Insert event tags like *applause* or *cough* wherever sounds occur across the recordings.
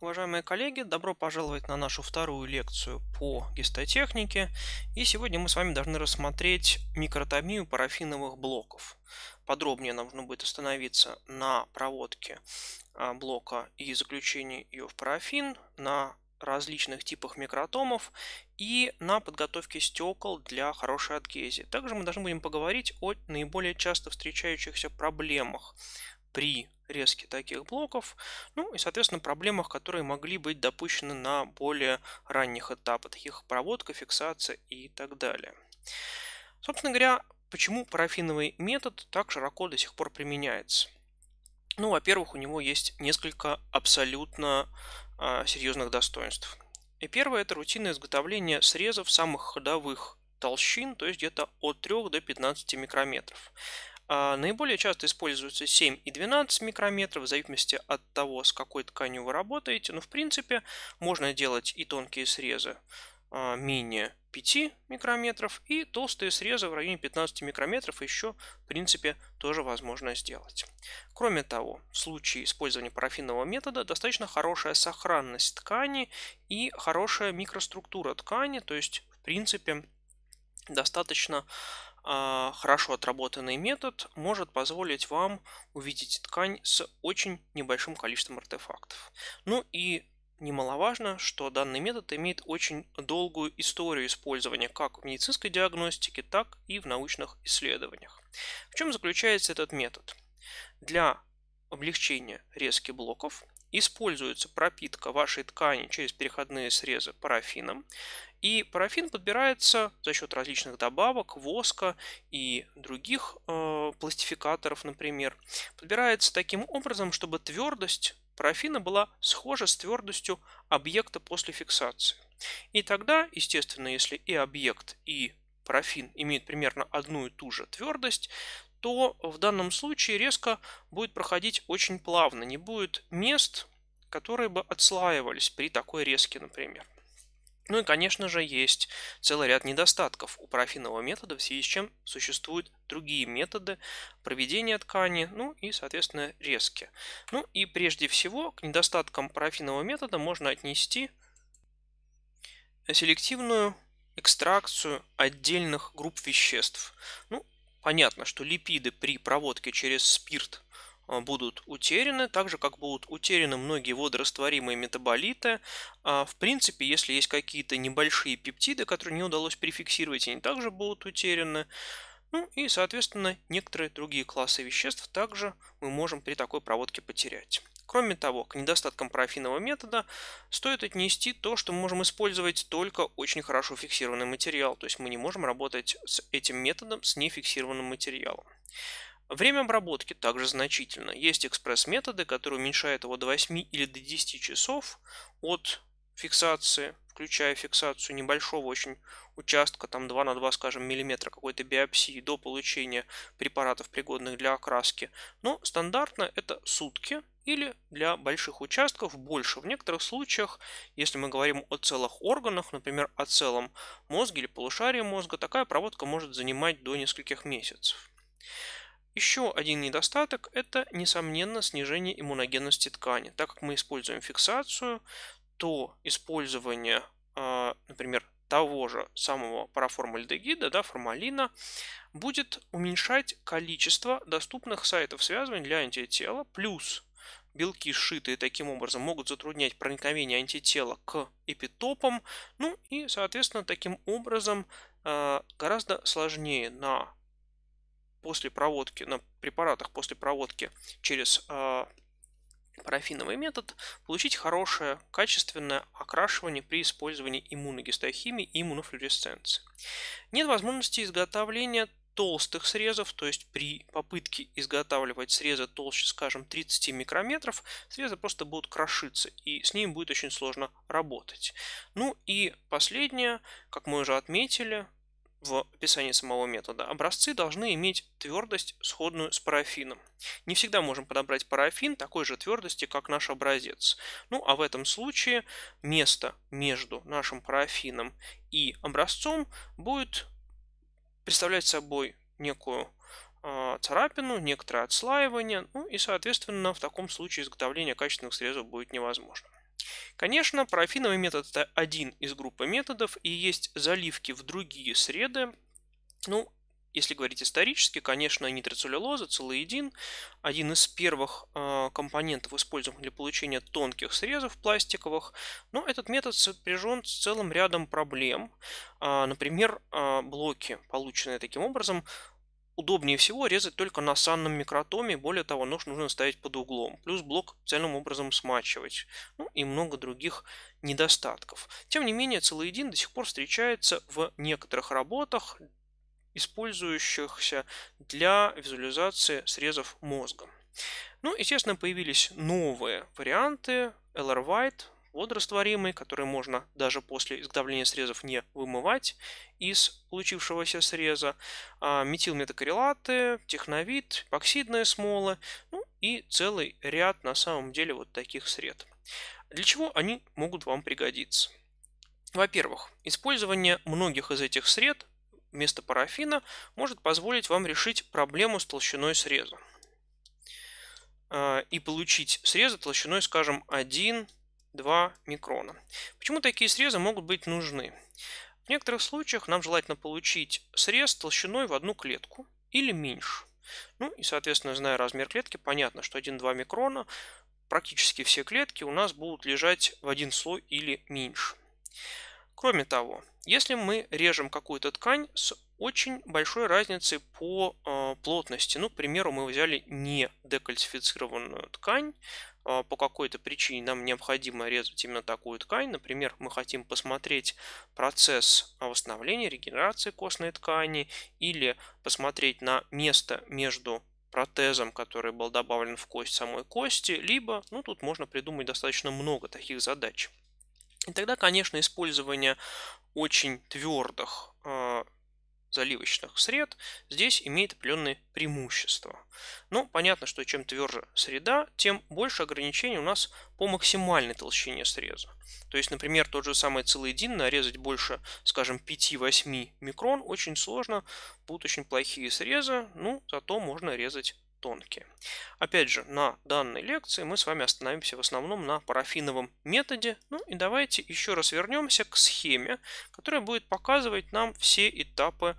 Уважаемые коллеги, добро пожаловать на нашу вторую лекцию по гистотехнике. И сегодня мы с вами должны рассмотреть микротомию парафиновых блоков. Подробнее нам нужно будет остановиться на проводке а, блока и заключении ее в парафин, на различных типах микротомов и на подготовке стекол для хорошей адгезии. Также мы должны будем поговорить о наиболее часто встречающихся проблемах при резки таких блоков, ну и, соответственно, проблемах, которые могли быть допущены на более ранних этапах, таких проводка, фиксация и так далее. Собственно говоря, почему парафиновый метод так широко до сих пор применяется? Ну, во-первых, у него есть несколько абсолютно а, серьезных достоинств. И первое – это рутинное изготовление срезов самых ходовых толщин, то есть где-то от 3 до 15 микрометров. А, наиболее часто используются 7 и 12 микрометров, в зависимости от того, с какой тканью вы работаете. Но ну, в принципе можно делать и тонкие срезы а, менее 5 микрометров, и толстые срезы в районе 15 микрометров еще в принципе тоже возможно сделать. Кроме того, в случае использования парафинового метода достаточно хорошая сохранность ткани и хорошая микроструктура ткани, то есть в принципе достаточно а, хорошо отработанный метод может позволить вам увидеть ткань с очень небольшим количеством артефактов. Ну и немаловажно, что данный метод имеет очень долгую историю использования как в медицинской диагностике, так и в научных исследованиях. В чем заключается этот метод? Для облегчения резки блоков используется пропитка вашей ткани через переходные срезы парафином. И парафин подбирается за счет различных добавок, воска и других э, пластификаторов, например. Подбирается таким образом, чтобы твердость парафина была схожа с твердостью объекта после фиксации. И тогда, естественно, если и объект, и парафин имеют примерно одну и ту же твердость, то в данном случае резко будет проходить очень плавно. Не будет мест, которые бы отслаивались при такой резке, например. Ну и, конечно же, есть целый ряд недостатков у парафинового метода, в связи с чем существуют другие методы проведения ткани, ну и, соответственно, резки. Ну и прежде всего к недостаткам парафинового метода можно отнести селективную экстракцию отдельных групп веществ. Ну, понятно, что липиды при проводке через спирт а, будут утеряны, так же как будут утеряны многие водорастворимые метаболиты. А, в принципе, если есть какие-то небольшие пептиды, которые не удалось перефиксировать, они также будут утеряны. Ну и, соответственно, некоторые другие классы веществ также мы можем при такой проводке потерять. Кроме того, к недостаткам парафинового метода стоит отнести то, что мы можем использовать только очень хорошо фиксированный материал, то есть мы не можем работать с этим методом с нефиксированным материалом. Время обработки также значительно. Есть экспресс-методы, которые уменьшают его до 8 или до 10 часов от фиксации, включая фиксацию небольшого очень участка, там 2 на 2, скажем, миллиметра какой-то биопсии до получения препаратов, пригодных для окраски. Но стандартно это сутки или для больших участков больше. В некоторых случаях, если мы говорим о целых органах, например, о целом мозге или полушарии мозга, такая проводка может занимать до нескольких месяцев. Еще один недостаток – это, несомненно, снижение иммуногенности ткани. Так как мы используем фиксацию, то использование, а, например, того же самого параформальдегида, да, формалина, будет уменьшать количество доступных сайтов связывания для антитела, плюс белки, сшитые таким образом, могут затруднять проникновение антитела к эпитопам, ну и, соответственно, таким образом а, гораздо сложнее на после проводки, на препаратах после проводки через э, парафиновый метод получить хорошее, качественное окрашивание при использовании иммуногистохимии и иммунофлюоресценции. Нет возможности изготовления толстых срезов, то есть при попытке изготавливать срезы толще, скажем, 30 микрометров, срезы просто будут крошиться, и с ними будет очень сложно работать. Ну и последнее, как мы уже отметили, в описании самого метода. Образцы должны иметь твердость, сходную с парафином. Не всегда можем подобрать парафин такой же твердости, как наш образец. Ну а в этом случае место между нашим парафином и образцом будет представлять собой некую а, царапину, некоторое отслаивание, ну и, соответственно, в таком случае изготовление качественных срезов будет невозможно. Конечно, парафиновый метод это один из группы методов, и есть заливки в другие среды. Ну, если говорить исторически, конечно, нитроцеллюлоза, целоедин, один из первых э, компонентов, используемых для получения тонких срезов пластиковых, но этот метод сопряжен с целым рядом проблем. Э, например, э, блоки, полученные таким образом, Удобнее всего резать только на санном микротоме, более того, нож нужно ставить под углом, плюс блок специальным образом смачивать, ну и много других недостатков. Тем не менее, целоедин до сих пор встречается в некоторых работах, использующихся для визуализации срезов мозга. Ну, естественно, появились новые варианты. LR White водорастворимый, который можно даже после изготовления срезов не вымывать из получившегося среза, а, метилметакоррелаты, техновид, эпоксидные смолы, ну и целый ряд на самом деле вот таких сред. Для чего они могут вам пригодиться? Во-первых, использование многих из этих сред вместо парафина может позволить вам решить проблему с толщиной среза а, и получить срезы толщиной, скажем, 1 2 микрона. Почему такие срезы могут быть нужны? В некоторых случаях нам желательно получить срез толщиной в одну клетку или меньше. Ну и, соответственно, зная размер клетки, понятно, что 1-2 микрона практически все клетки у нас будут лежать в один слой или меньше. Кроме того, если мы режем какую-то ткань с очень большой разницей по э, плотности, ну, к примеру, мы взяли не декальцифицированную ткань, а, по какой-то причине нам необходимо резать именно такую ткань. Например, мы хотим посмотреть процесс восстановления, регенерации костной ткани или посмотреть на место между протезом, который был добавлен в кость самой кости, либо, ну тут можно придумать достаточно много таких задач. И тогда, конечно, использование очень твердых а, заливочных сред здесь имеет определенные преимущества. Но ну, понятно, что чем тверже среда, тем больше ограничений у нас по максимальной толщине среза. То есть, например, тот же самый целоедин нарезать больше, скажем, 5-8 микрон очень сложно, будут очень плохие срезы, ну, зато можно резать тонкие. Опять же, на данной лекции мы с вами остановимся в основном на парафиновом методе. Ну и давайте еще раз вернемся к схеме, которая будет показывать нам все этапы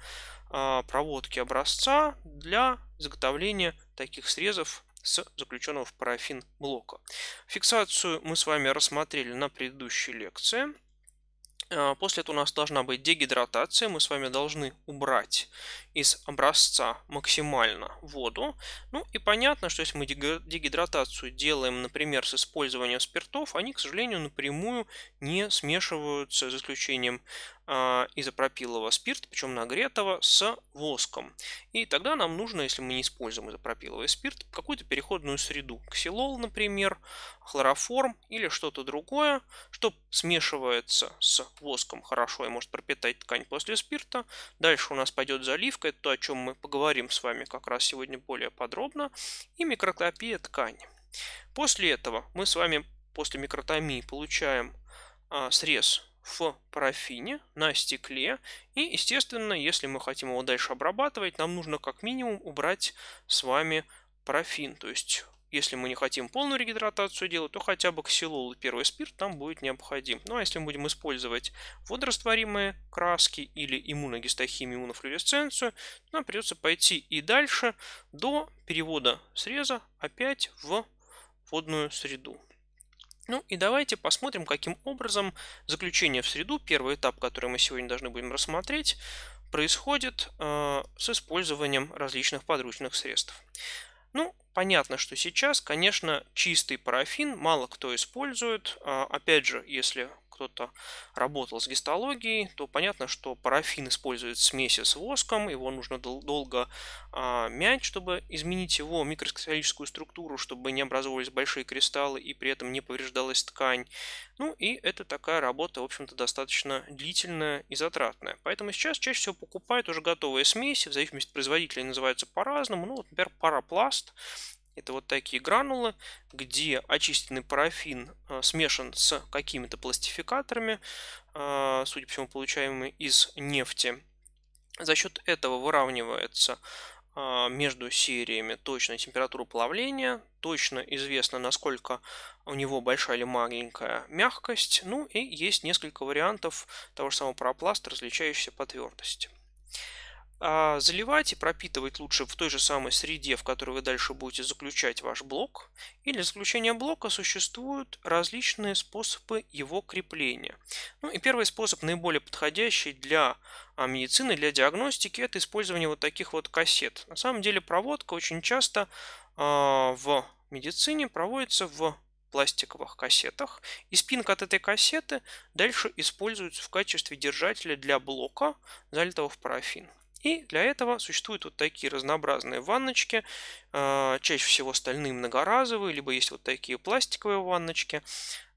а, проводки образца для изготовления таких срезов с заключенного в парафин блока. Фиксацию мы с вами рассмотрели на предыдущей лекции. А, после этого у нас должна быть дегидратация. Мы с вами должны убрать из образца максимально воду. Ну и понятно, что если мы дегидратацию делаем, например, с использованием спиртов, они, к сожалению, напрямую не смешиваются, за исключением а, изопропилового спирта, причем нагретого, с воском. И тогда нам нужно, если мы не используем изопропиловый спирт, какую-то переходную среду. Ксилол, например, хлороформ или что-то другое, что смешивается с воском хорошо и может пропитать ткань после спирта. Дальше у нас пойдет заливка, это то, о чем мы поговорим с вами как раз сегодня более подробно, и микротопия ткани. После этого мы с вами после микротомии получаем а, срез в парафине на стекле. И, естественно, если мы хотим его дальше обрабатывать, нам нужно как минимум убрать с вами парафин. То есть, если мы не хотим полную регидратацию делать, то хотя бы ксилол и первый спирт там будет необходим. Ну а если мы будем использовать водорастворимые краски или иммуногистохимию, иммунофлюоресценцию, нам придется пойти и дальше до перевода среза опять в водную среду. Ну и давайте посмотрим, каким образом заключение в среду, первый этап, который мы сегодня должны будем рассмотреть, происходит э, с использованием различных подручных средств. Ну, понятно, что сейчас, конечно, чистый парафин мало кто использует. А, опять же, если кто-то работал с гистологией, то понятно, что парафин использует смеси с воском, его нужно дол- долго а, мять, чтобы изменить его микроскопическую структуру, чтобы не образовывались большие кристаллы и при этом не повреждалась ткань. Ну и это такая работа, в общем-то, достаточно длительная и затратная. Поэтому сейчас чаще всего покупают уже готовые смеси, в зависимости от производителя называются по-разному. Ну, вот, например, парапласт это вот такие гранулы, где очищенный парафин а, смешан с какими-то пластификаторами, а, судя по всему, получаемые из нефти. За счет этого выравнивается а, между сериями точная температура плавления, точно известно, насколько у него большая или маленькая мягкость, ну и есть несколько вариантов того же самого пропласта, различающихся по твердости. А заливать и пропитывать лучше в той же самой среде, в которой вы дальше будете заключать ваш блок. И для заключения блока существуют различные способы его крепления. Ну и первый способ, наиболее подходящий для а, медицины, для диагностики, это использование вот таких вот кассет. На самом деле проводка очень часто а, в медицине проводится в пластиковых кассетах, и спинка от этой кассеты дальше используется в качестве держателя для блока, залитого в парафин. И для этого существуют вот такие разнообразные ванночки, а, чаще всего стальные многоразовые, либо есть вот такие пластиковые ванночки,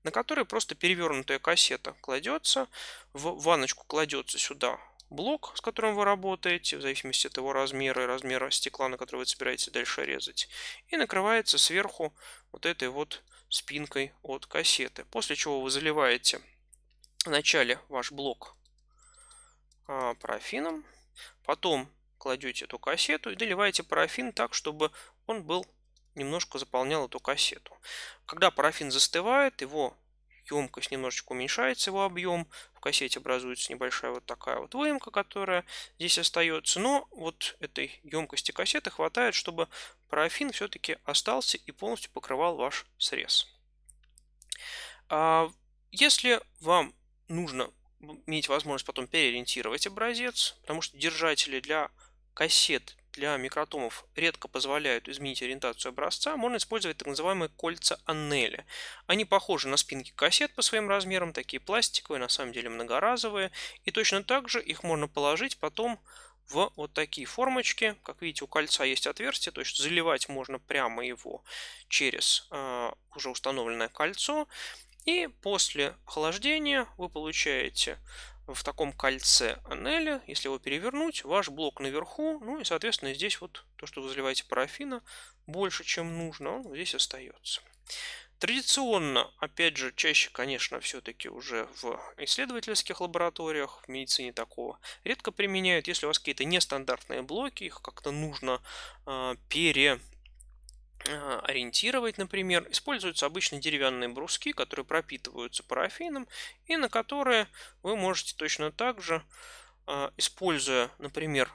на которые просто перевернутая кассета кладется, в ванночку кладется сюда блок, с которым вы работаете, в зависимости от его размера и размера стекла, на который вы собираетесь дальше резать, и накрывается сверху вот этой вот спинкой от кассеты, после чего вы заливаете вначале ваш блок а, парафином, Потом кладете эту кассету и доливаете парафин так, чтобы он был немножко заполнял эту кассету. Когда парафин застывает, его емкость немножечко уменьшается, его объем. В кассете образуется небольшая вот такая вот выемка, которая здесь остается. Но вот этой емкости кассеты хватает, чтобы парафин все-таки остался и полностью покрывал ваш срез. А если вам нужно ну, иметь возможность потом переориентировать образец, потому что держатели для кассет для микротомов редко позволяют изменить ориентацию образца, можно использовать так называемые кольца аннели. Они похожи на спинки кассет по своим размерам, такие пластиковые, на самом деле многоразовые. И точно так же их можно положить потом в вот такие формочки. Как видите, у кольца есть отверстие, то есть заливать можно прямо его через э, уже установленное кольцо. И после охлаждения вы получаете в таком кольце анеля, если его перевернуть, ваш блок наверху, ну и, соответственно, здесь вот то, что вы заливаете парафина, больше, чем нужно, он здесь остается. Традиционно, опять же, чаще, конечно, все-таки уже в исследовательских лабораториях, в медицине такого редко применяют. Если у вас какие-то нестандартные блоки, их как-то нужно э, пере а, ориентировать, например, используются обычно деревянные бруски, которые пропитываются парафином и на которые вы можете точно так же, а, используя, например,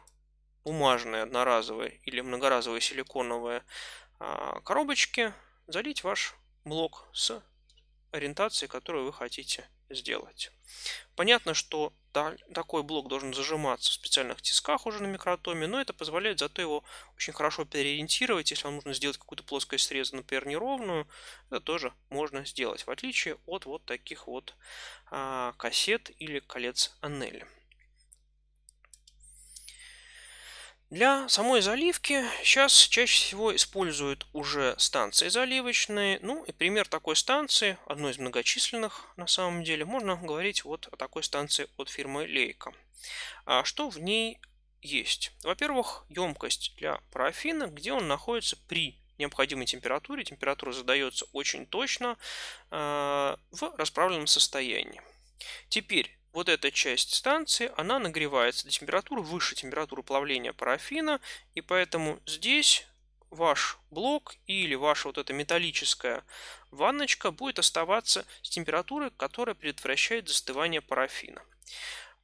бумажные одноразовые или многоразовые силиконовые а, коробочки, залить ваш блок с ориентацией, которую вы хотите сделать. Понятно, что такой блок должен зажиматься в специальных тисках уже на микротоме, но это позволяет зато его очень хорошо переориентировать. Если вам нужно сделать какую-то плоскость среза, например, неровную, это тоже можно сделать, в отличие от вот таких вот а, кассет или колец Аннелли. Для самой заливки сейчас чаще всего используют уже станции заливочные. Ну и пример такой станции, одной из многочисленных на самом деле, можно говорить вот о такой станции от фирмы Лейка. А что в ней есть? Во-первых, емкость для парафина, где он находится при необходимой температуре. Температура задается очень точно э, в расправленном состоянии. Теперь вот эта часть станции, она нагревается до температуры выше температуры плавления парафина, и поэтому здесь ваш блок или ваша вот эта металлическая ванночка будет оставаться с температурой, которая предотвращает застывание парафина.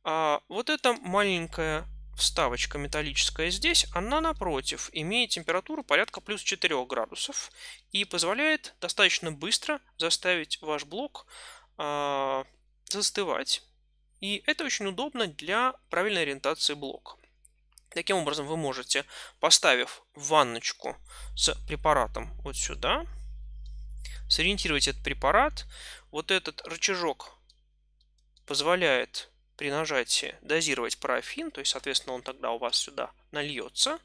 А вот эта маленькая вставочка металлическая здесь, она напротив имеет температуру порядка плюс 4 градусов и позволяет достаточно быстро заставить ваш блок э, застывать и это очень удобно для правильной ориентации блока. Таким образом, вы можете, поставив ванночку с препаратом вот сюда, сориентировать этот препарат. Вот этот рычажок позволяет при нажатии дозировать парафин, то есть, соответственно, он тогда у вас сюда нальется.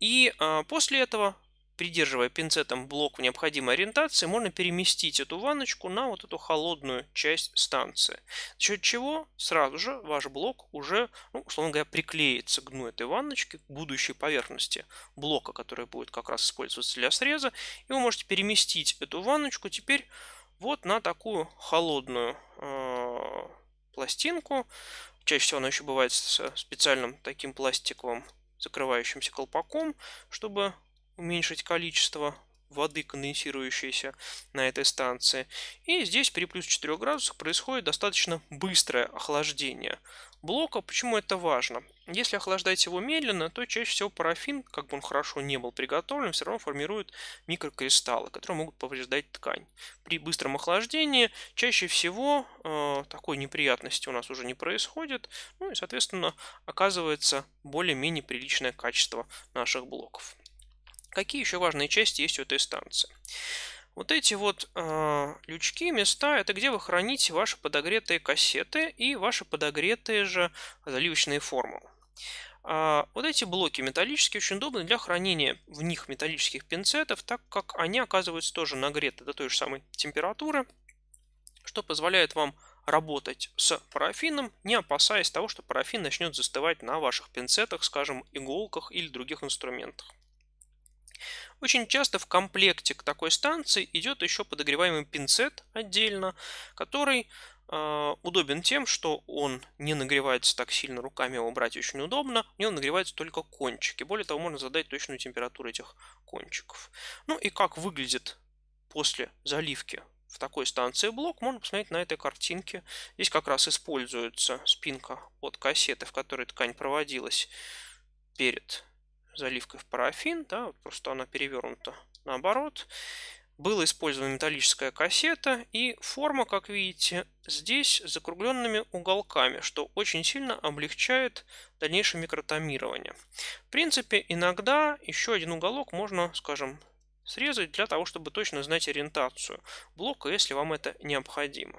И а, после этого придерживая пинцетом блок в необходимой ориентации, можно переместить эту ванночку на вот эту холодную часть станции. За счет чего сразу же ваш блок уже, ну, условно говоря, приклеится к дну этой ванночки, к будущей поверхности блока, который будет как раз использоваться для среза. И вы можете переместить эту ванночку теперь вот на такую холодную э, пластинку. Чаще всего она еще бывает с специальным таким пластиковым закрывающимся колпаком, чтобы уменьшить количество воды, конденсирующейся на этой станции. И здесь при плюс 4 градусах происходит достаточно быстрое охлаждение блока. Почему это важно? Если охлаждать его медленно, то чаще всего парафин, как бы он хорошо не был приготовлен, все равно формирует микрокристаллы, которые могут повреждать ткань. При быстром охлаждении чаще всего э, такой неприятности у нас уже не происходит, ну и, соответственно, оказывается более-менее приличное качество наших блоков. Какие еще важные части есть у этой станции? Вот эти вот э, лючки, места, это где вы храните ваши подогретые кассеты и ваши подогретые же заливочные формулы. Э, вот эти блоки металлические очень удобны для хранения в них металлических пинцетов, так как они оказываются тоже нагреты до той же самой температуры, что позволяет вам работать с парафином, не опасаясь того, что парафин начнет застывать на ваших пинцетах, скажем, иголках или других инструментах. Очень часто в комплекте к такой станции идет еще подогреваемый пинцет отдельно, который э, удобен тем, что он не нагревается так сильно руками, его брать очень удобно, у него нагреваются только кончики. Более того, можно задать точную температуру этих кончиков. Ну и как выглядит после заливки в такой станции блок, можно посмотреть на этой картинке. Здесь как раз используется спинка от кассеты, в которой ткань проводилась перед заливкой в парафин, да, просто она перевернута наоборот. Была использована металлическая кассета и форма, как видите, здесь с закругленными уголками, что очень сильно облегчает дальнейшее микротомирование. В принципе, иногда еще один уголок можно, скажем, срезать для того, чтобы точно знать ориентацию блока, если вам это необходимо.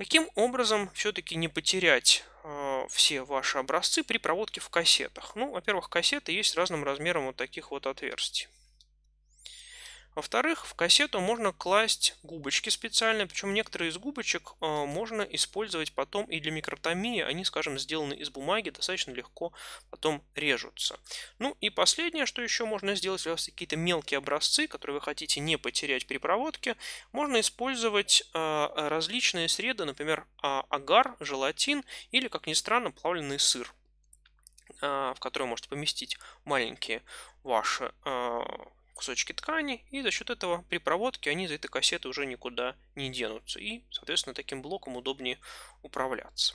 Каким образом все-таки не потерять а, все ваши образцы при проводке в кассетах? Ну, во-первых, кассеты есть с разным размером вот таких вот отверстий. Во-вторых, в кассету можно класть губочки специальные, причем некоторые из губочек э, можно использовать потом и для микротомии. Они, скажем, сделаны из бумаги, достаточно легко потом режутся. Ну и последнее, что еще можно сделать, если у вас какие-то мелкие образцы, которые вы хотите не потерять при проводке, можно использовать э, различные среды, например, а, агар, желатин или, как ни странно, плавленый сыр э, в который вы можете поместить маленькие ваши кусочки ткани, и за счет этого при проводке они за этой кассеты уже никуда не денутся. И, соответственно, таким блоком удобнее управляться.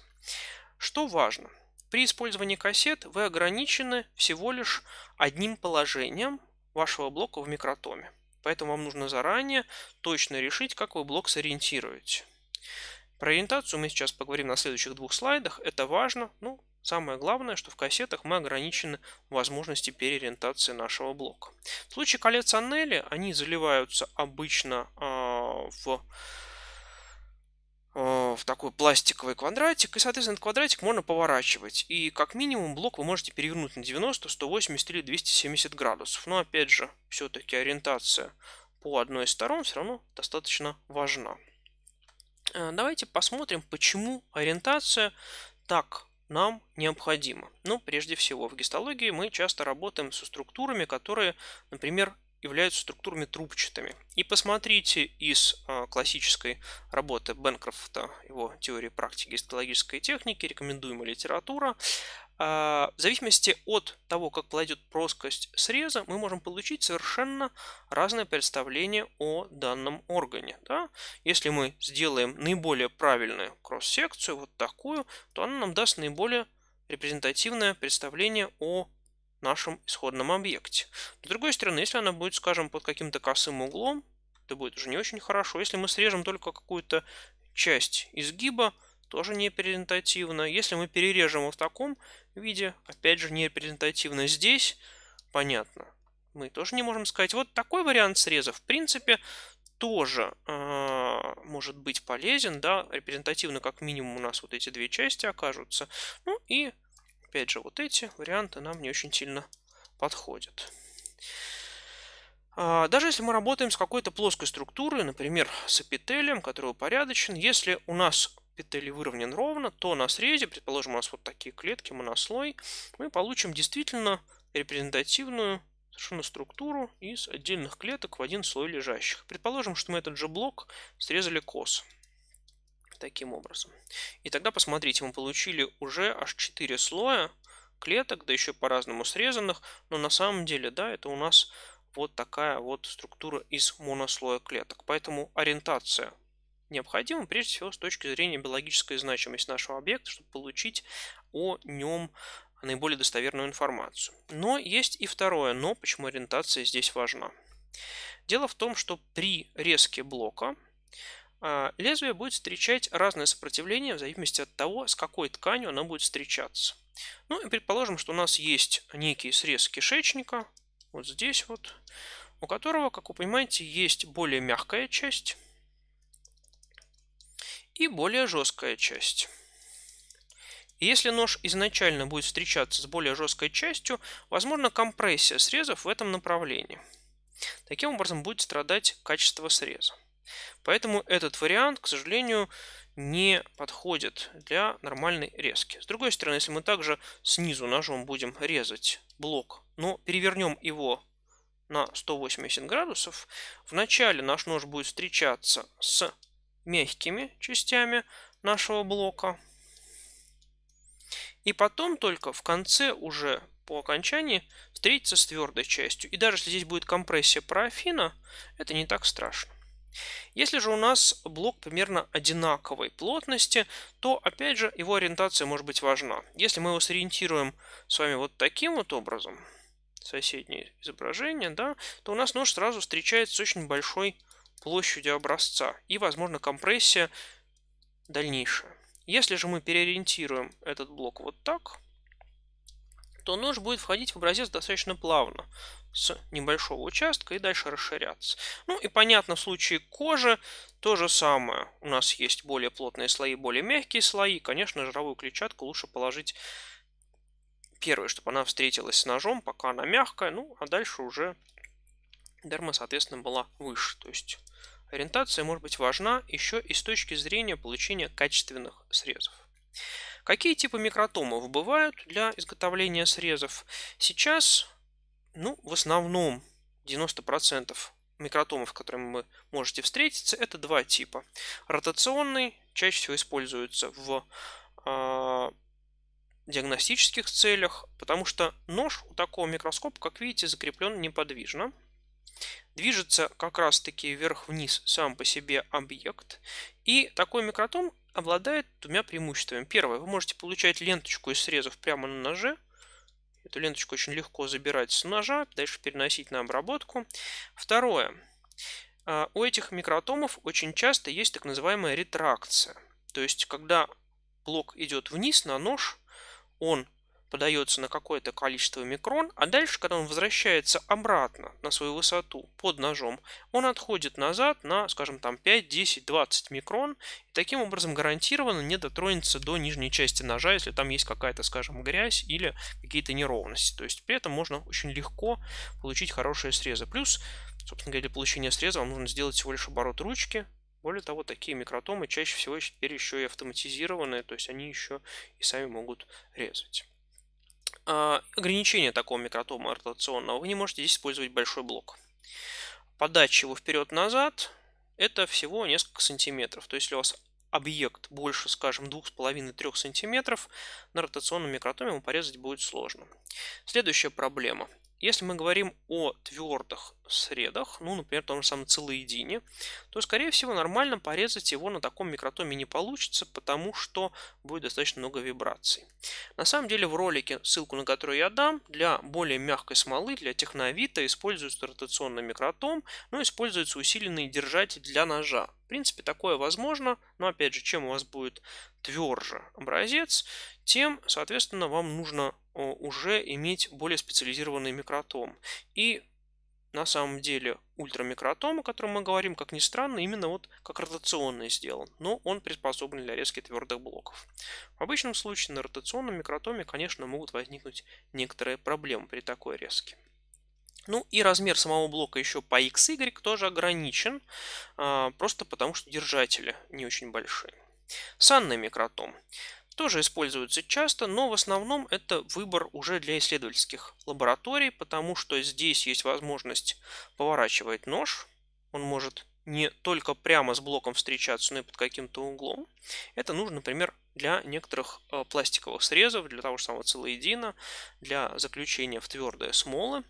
Что важно? При использовании кассет вы ограничены всего лишь одним положением вашего блока в микротоме. Поэтому вам нужно заранее точно решить, как вы блок сориентируете. Про ориентацию мы сейчас поговорим на следующих двух слайдах. Это важно. Ну, самое главное, что в кассетах мы ограничены возможности переориентации нашего блока. В случае колец Аннели они заливаются обычно э, в а, в такой пластиковый квадратик, и, соответственно, этот квадратик можно поворачивать. И как минимум блок вы можете перевернуть на 90, 180 или 270 градусов. Но, опять же, все-таки ориентация по одной из сторон все равно достаточно важна. Э, давайте посмотрим, почему ориентация так нам необходима. Ну, прежде всего, в гистологии мы часто работаем со структурами, которые, например, являются структурами трубчатыми. И посмотрите из э, классической работы Бенкрофта, его теории практики гистологической техники, рекомендуемая литература, а, в зависимости от того, как пройдет плоскость среза, мы можем получить совершенно разное представление о данном органе. Да? Если мы сделаем наиболее правильную кросс-секцию, вот такую, то она нам даст наиболее репрезентативное представление о нашем исходном объекте. С другой стороны, если она будет, скажем, под каким-то косым углом, это будет уже не очень хорошо. Если мы срежем только какую-то часть изгиба, тоже не репрезентативно. Если мы перережем его в таком виде, опять же, не репрезентативно здесь, понятно. Мы тоже не можем сказать. Вот такой вариант среза, в принципе, тоже э, может быть полезен, да, репрезентативно как минимум у нас вот эти две части окажутся. Ну и, опять же, вот эти варианты нам не очень сильно подходят. А, даже если мы работаем с какой-то плоской структурой, например, с эпителием, который упорядочен, если у нас эпителий выровнен ровно, то на срезе, предположим, у нас вот такие клетки, монослой, мы получим действительно репрезентативную совершенно структуру из отдельных клеток в один слой лежащих. Предположим, что мы этот же блок срезали кос. Таким образом. И тогда, посмотрите, мы получили уже аж 4 слоя клеток, да еще по-разному срезанных, но на самом деле, да, это у нас вот такая вот структура из монослоя клеток. Поэтому ориентация необходимо прежде всего с точки зрения биологической значимости нашего объекта, чтобы получить о нем наиболее достоверную информацию. Но есть и второе но, почему ориентация здесь важна. Дело в том, что при резке блока а, лезвие будет встречать разное сопротивление в зависимости от того, с какой тканью оно будет встречаться. Ну и предположим, что у нас есть некий срез кишечника, вот здесь вот, у которого, как вы понимаете, есть более мягкая часть, и более жесткая часть. Если нож изначально будет встречаться с более жесткой частью, возможно компрессия срезов в этом направлении. Таким образом будет страдать качество среза. Поэтому этот вариант, к сожалению, не подходит для нормальной резки. С другой стороны, если мы также снизу ножом будем резать блок, но перевернем его на 180 градусов, вначале наш нож будет встречаться с мягкими частями нашего блока. И потом только в конце уже по окончании встретиться с твердой частью. И даже если здесь будет компрессия парафина, это не так страшно. Если же у нас блок примерно одинаковой плотности, то опять же его ориентация может быть важна. Если мы его сориентируем с вами вот таким вот образом, соседнее изображение, да, то у нас нож сразу встречается с очень большой площади образца и, возможно, компрессия дальнейшая. Если же мы переориентируем этот блок вот так, то нож будет входить в образец достаточно плавно с небольшого участка и дальше расширяться. Ну и понятно, в случае кожи то же самое. У нас есть более плотные слои, более мягкие слои. Конечно, жировую клетчатку лучше положить первой, чтобы она встретилась с ножом, пока она мягкая. Ну, а дальше уже дерма, соответственно, была выше. То есть ориентация может быть важна еще и с точки зрения получения качественных срезов. Какие типы микротомов бывают для изготовления срезов? Сейчас, ну, в основном 90% микротомов, которыми вы можете встретиться, это два типа. Ротационный чаще всего используется в э, диагностических целях, потому что нож у такого микроскопа, как видите, закреплен неподвижно движется как раз-таки вверх-вниз сам по себе объект. И такой микротом обладает двумя преимуществами. Первое, вы можете получать ленточку из срезов прямо на ноже. Эту ленточку очень легко забирать с ножа, дальше переносить на обработку. Второе, а, у этих микротомов очень часто есть так называемая ретракция. То есть, когда блок идет вниз на нож, он подается на какое-то количество микрон, а дальше, когда он возвращается обратно на свою высоту под ножом, он отходит назад на, скажем, там 5, 10, 20 микрон, и таким образом гарантированно не дотронется до нижней части ножа, если там есть какая-то, скажем, грязь или какие-то неровности. То есть при этом можно очень легко получить хорошие срезы. Плюс, собственно говоря, для получения среза вам нужно сделать всего лишь оборот ручки, более того, такие микротомы чаще всего теперь еще и автоматизированные, то есть они еще и сами могут резать. А, ограничение такого микротома ротационного, вы не можете здесь использовать большой блок. Подача его вперед-назад – это всего несколько сантиметров. То есть, если у вас объект больше, скажем, 2,5-3 сантиметров, на ротационном микротоме ему порезать будет сложно. Следующая проблема – если мы говорим о твердых средах, ну, например, том же самом целоедине, то, скорее всего, нормально порезать его на таком микротоме не получится, потому что будет достаточно много вибраций. На самом деле в ролике, ссылку на которую я дам, для более мягкой смолы, для техновита используется ротационный микротом, но используется усиленный держатель для ножа. В принципе, такое возможно, но опять же, чем у вас будет тверже образец, тем, соответственно, вам нужно уже иметь более специализированный микротом. И на самом деле ультрамикротом, о котором мы говорим, как ни странно, именно вот как ротационный сделан, но он приспособлен для резки твердых блоков. В обычном случае на ротационном микротоме, конечно, могут возникнуть некоторые проблемы при такой резке. Ну и размер самого блока еще по XY тоже ограничен, а, просто потому что держатели не очень большие. Санный микротом тоже используется часто, но в основном это выбор уже для исследовательских лабораторий, потому что здесь есть возможность поворачивать нож. Он может не только прямо с блоком встречаться, но и под каким-то углом. Это нужно, например, для некоторых э, пластиковых срезов, для того же самого целоедина, для заключения в твердые смолы.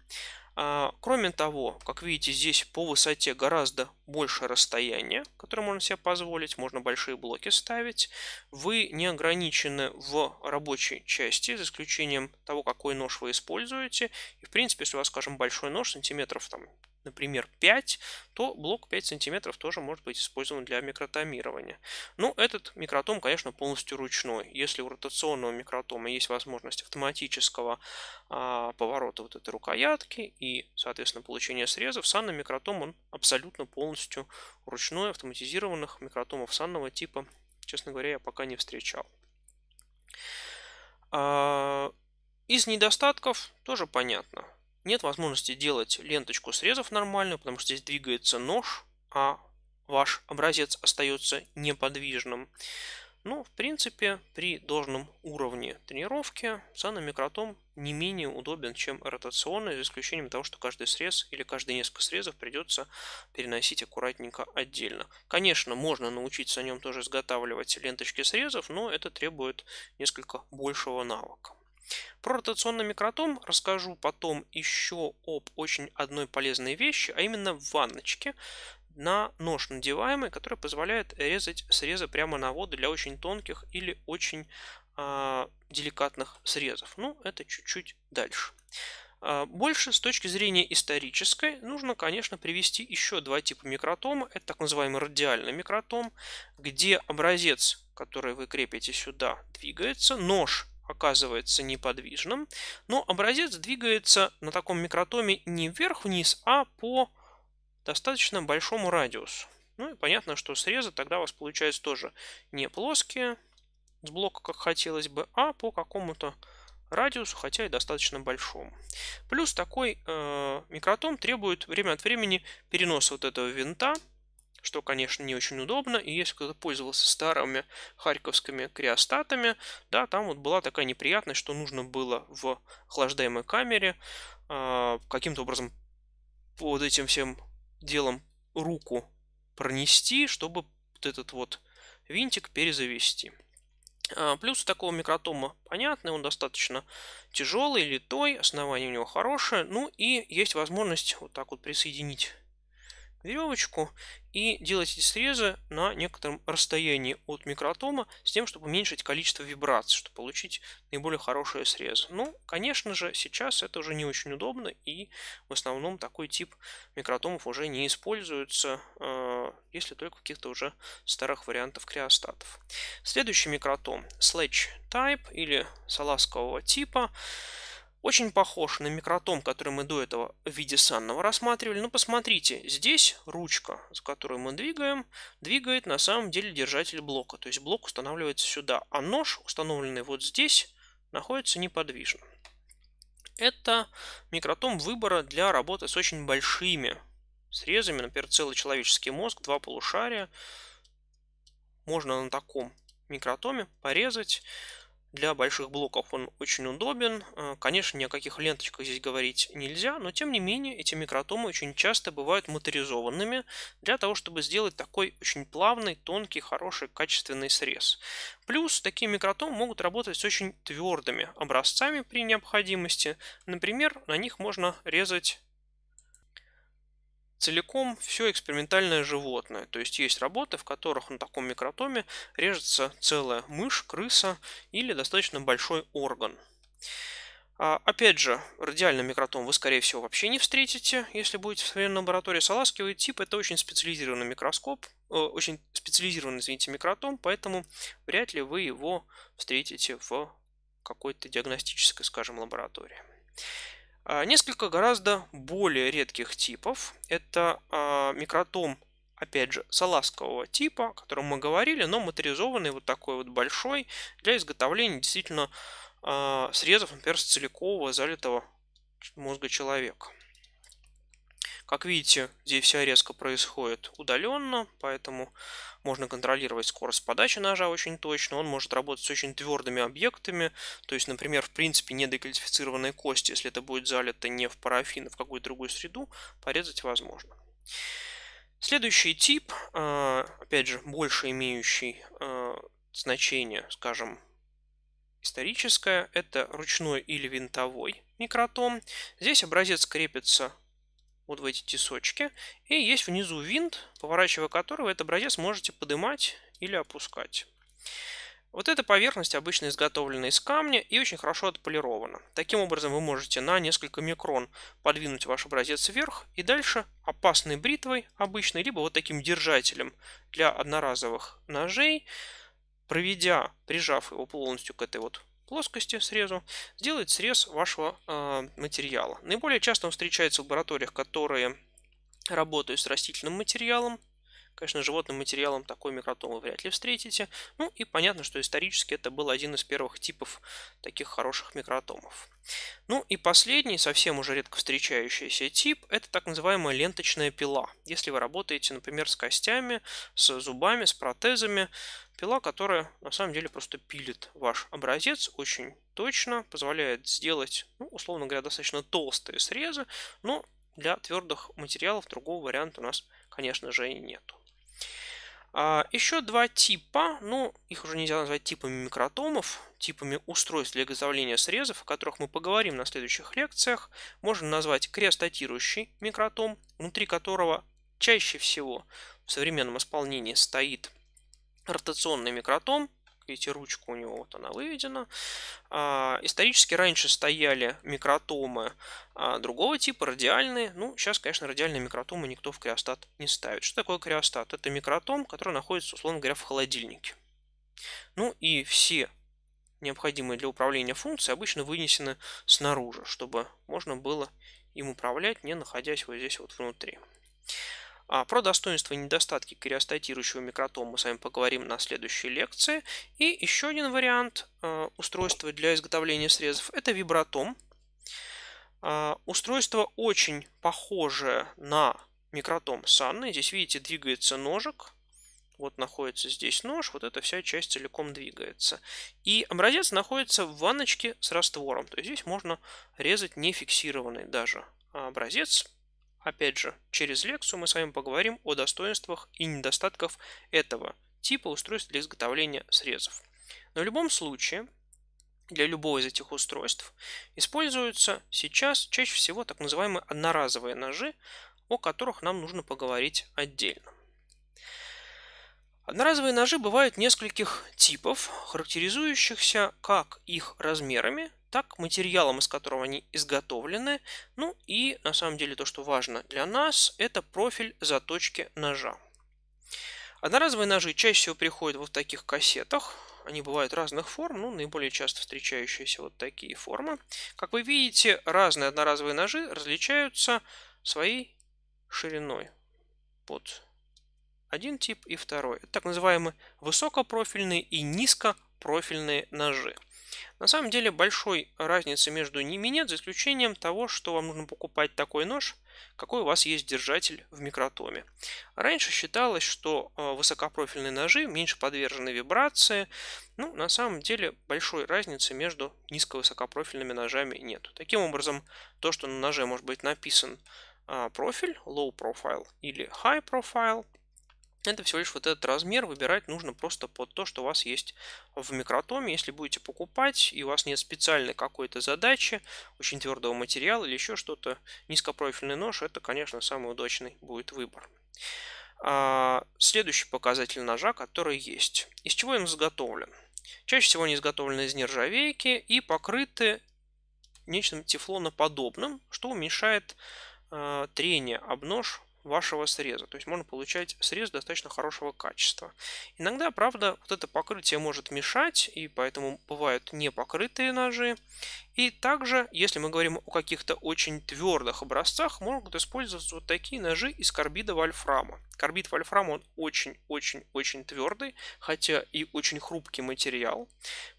А, кроме того, как видите, здесь по высоте гораздо больше расстояние, которое можно себе позволить, можно большие блоки ставить. Вы не ограничены в рабочей части, за исключением того, какой нож вы используете. И, в принципе, если у вас, скажем, большой нож, сантиметров там например, 5, то блок 5 сантиметров тоже может быть использован для микротомирования. Но ну, этот микротом, конечно, полностью ручной. Если у ротационного микротома есть возможность автоматического а, поворота вот этой рукоятки и, соответственно, получения срезов, санный микротом он абсолютно полностью ручной. Автоматизированных микротомов санного типа, честно говоря, я пока не встречал. А, из недостатков тоже понятно. Нет возможности делать ленточку срезов нормальную, потому что здесь двигается нож, а ваш образец остается неподвижным. Но ну, в принципе, при должном уровне тренировки саномикротом не менее удобен, чем ротационный, за исключением того, что каждый срез или каждые несколько срезов придется переносить аккуратненько отдельно. Конечно, можно научиться на нем тоже изготавливать ленточки срезов, но это требует несколько большего навыка. Про ротационный микротом расскажу потом еще об очень одной полезной вещи, а именно ванночке на нож надеваемый, который позволяет резать срезы прямо на воду для очень тонких или очень э, деликатных срезов. Ну, это чуть-чуть дальше. А, больше с точки зрения исторической нужно, конечно, привести еще два типа микротома. Это так называемый радиальный микротом, где образец, который вы крепите сюда, двигается. Нож оказывается неподвижным, но образец двигается на таком микротоме не вверх-вниз, а по достаточно большому радиусу. Ну и понятно, что срезы тогда у вас получаются тоже не плоские, с блока, как хотелось бы, а по какому-то радиусу, хотя и достаточно большому. Плюс такой э, микротом требует время от времени переноса вот этого винта что, конечно, не очень удобно. И если кто-то пользовался старыми харьковскими криостатами, да, там вот была такая неприятность, что нужно было в охлаждаемой камере э, каким-то образом под этим всем делом руку пронести, чтобы вот этот вот винтик перезавести. А, плюс такого микротома понятный, он достаточно тяжелый, литой, основание у него хорошее. Ну и есть возможность вот так вот присоединить веревочку и делать эти срезы на некотором расстоянии от микротома с тем, чтобы уменьшить количество вибраций, чтобы получить наиболее хорошие срезы. Ну, конечно же, сейчас это уже не очень удобно и в основном такой тип микротомов уже не используется, э, если только в каких-то уже старых вариантов криостатов. Следующий микротом Sledge Type или салазкового типа. Очень похож на микротом, который мы до этого в виде санного рассматривали. Но ну, посмотрите, здесь ручка, за которую мы двигаем, двигает на самом деле держатель блока. То есть блок устанавливается сюда, а нож, установленный вот здесь, находится неподвижно. Это микротом выбора для работы с очень большими срезами. Например, целый человеческий мозг, два полушария. Можно на таком микротоме порезать для больших блоков он очень удобен. Э, конечно, ни о каких ленточках здесь говорить нельзя, но тем не менее эти микротомы очень часто бывают моторизованными для того, чтобы сделать такой очень плавный, тонкий, хороший, качественный срез. Плюс такие микротомы могут работать с очень твердыми образцами при необходимости. Например, на них можно резать целиком все экспериментальное животное. То есть есть работы, в которых на таком микротоме режется целая мышь, крыса или достаточно большой орган. А, опять же, радиальный микротом вы, скорее всего, вообще не встретите, если будете в современной лаборатории. Салазкивый тип – это очень специализированный микроскоп, э, очень специализированный, извините, микротом, поэтому вряд ли вы его встретите в какой-то диагностической, скажем, лаборатории. А, несколько гораздо более редких типов. Это а, микротом, опять же, салазкового типа, о котором мы говорили, но моторизованный вот такой вот большой для изготовления действительно а, срезов, например, с целикового залитого мозга человека. Как видите, здесь вся резка происходит удаленно, поэтому можно контролировать скорость подачи ножа очень точно. Он может работать с очень твердыми объектами, то есть, например, в принципе, недекальцифицированные кости, если это будет залито не в парафин, а в какую-то другую среду, порезать возможно. Следующий тип, а, опять же, больше имеющий а, значение, скажем, историческое, это ручной или винтовой микротом. Здесь образец крепится вот в эти тисочки. И есть внизу винт, поворачивая которого, этот образец можете поднимать или опускать. Вот эта поверхность обычно изготовлена из камня и очень хорошо отполирована. Таким образом вы можете на несколько микрон подвинуть ваш образец вверх и дальше опасной бритвой обычной, либо вот таким держателем для одноразовых ножей, проведя, прижав его полностью к этой вот плоскости срезу, сделать срез вашего э, материала. Наиболее часто он встречается в лабораториях, которые работают с растительным материалом. Конечно, животным материалом такой микротом вы вряд ли встретите. Ну и понятно, что исторически это был один из первых типов таких хороших микротомов. Ну и последний, совсем уже редко встречающийся тип, это так называемая ленточная пила. Если вы работаете, например, с костями, с зубами, с протезами, Пила, которая на самом деле просто пилит ваш образец очень точно, позволяет сделать, ну, условно говоря, достаточно толстые срезы, но для твердых материалов другого варианта у нас, конечно же, и нету. А, еще два типа, ну, их уже нельзя назвать типами микротомов, типами устройств для изготовления срезов, о которых мы поговорим на следующих лекциях. Можно назвать крестотирующий микротом, внутри которого чаще всего в современном исполнении стоит ротационный микротом. Видите, ручка у него вот она выведена. А, исторически раньше стояли микротомы а, другого типа, радиальные. Ну, сейчас, конечно, радиальные микротомы никто в криостат не ставит. Что такое криостат? Это микротом, который находится, условно говоря, в холодильнике. Ну и все необходимые для управления функции обычно вынесены снаружи, чтобы можно было им управлять, не находясь вот здесь вот внутри. А про достоинства и недостатки кириостатирующего микротома мы с вами поговорим на следующей лекции. И еще один вариант а, устройства для изготовления срезов – это вибратом. А, устройство очень похожее на микротом Санны. Здесь, видите, двигается ножик. Вот находится здесь нож, вот эта вся часть целиком двигается. И образец находится в ванночке с раствором. То есть здесь можно резать нефиксированный даже образец Опять же, через лекцию мы с вами поговорим о достоинствах и недостатках этого типа устройств для изготовления срезов. Но в любом случае, для любого из этих устройств используются сейчас чаще всего так называемые одноразовые ножи, о которых нам нужно поговорить отдельно. Одноразовые ножи бывают нескольких типов, характеризующихся как их размерами, так, материалом, из которого они изготовлены. Ну и на самом деле то, что важно для нас, это профиль заточки ножа. Одноразовые ножи чаще всего приходят вот в таких кассетах. Они бывают разных форм, ну, наиболее часто встречающиеся вот такие формы. Как вы видите, разные одноразовые ножи различаются своей шириной. Вот один тип и второй. Это так называемые высокопрофильные и низкопрофильные ножи. На самом деле большой разницы между ними нет, за исключением того, что вам нужно покупать такой нож, какой у вас есть держатель в микротоме. Раньше считалось, что э, высокопрофильные ножи меньше подвержены вибрации. Ну, на самом деле большой разницы между низковысокопрофильными ножами нет. Таким образом, то, что на ноже может быть написан а, профиль, low profile или high profile, это всего лишь вот этот размер выбирать нужно просто под то, что у вас есть в микротоме. Если будете покупать и у вас нет специальной какой-то задачи, очень твердого материала или еще что-то, низкопрофильный нож, это, конечно, самый удачный будет выбор. А, следующий показатель ножа, который есть. Из чего он изготовлен? Чаще всего они изготовлены из нержавейки и покрыты нечем тефлоноподобным, что уменьшает а, трение об нож вашего среза. То есть можно получать срез достаточно хорошего качества. Иногда, правда, вот это покрытие может мешать, и поэтому бывают непокрытые ножи. И также, если мы говорим о каких-то очень твердых образцах, могут использоваться вот такие ножи из карбида вольфрама. Карбид вольфрама он очень-очень-очень твердый, хотя и очень хрупкий материал.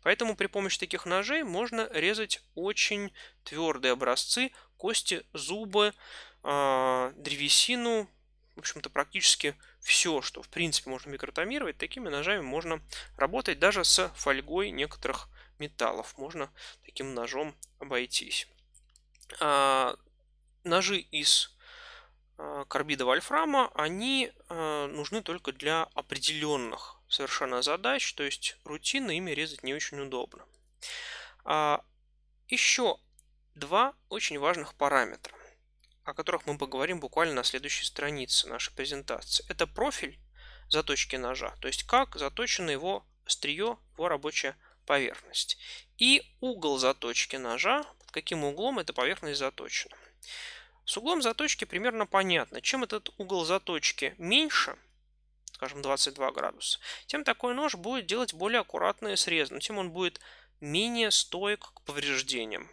Поэтому при помощи таких ножей можно резать очень твердые образцы, кости, зубы, э, древесину, в общем-то, практически все, что в принципе можно микротомировать, такими ножами можно работать даже с фольгой некоторых металлов. Можно таким ножом обойтись. А, ножи из а, карбида вольфрама, они а, нужны только для определенных совершенно задач, то есть рутинно ими резать не очень удобно. А, еще два очень важных параметра о которых мы поговорим буквально на следующей странице нашей презентации. Это профиль заточки ножа, то есть как заточено его острие, его рабочая поверхность. И угол заточки ножа, под каким углом эта поверхность заточена. С углом заточки примерно понятно. Чем этот угол заточки меньше, скажем 22 градуса, тем такой нож будет делать более аккуратные срезы, но ну, тем он будет менее стойк к повреждениям.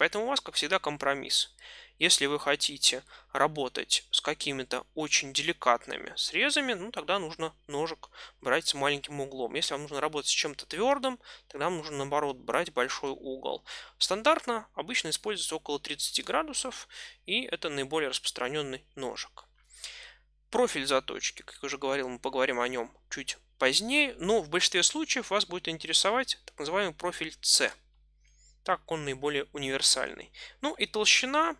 Поэтому у вас, как всегда, компромисс. Если вы хотите работать с какими-то очень деликатными срезами, ну тогда нужно ножик брать с маленьким углом. Если вам нужно работать с чем-то твердым, тогда вам нужно наоборот брать большой угол. Стандартно обычно используется около 30 градусов, и это наиболее распространенный ножик. Профиль заточки, как я уже говорил, мы поговорим о нем чуть позднее, но в большинстве случаев вас будет интересовать так называемый профиль С так он наиболее универсальный. Ну и толщина.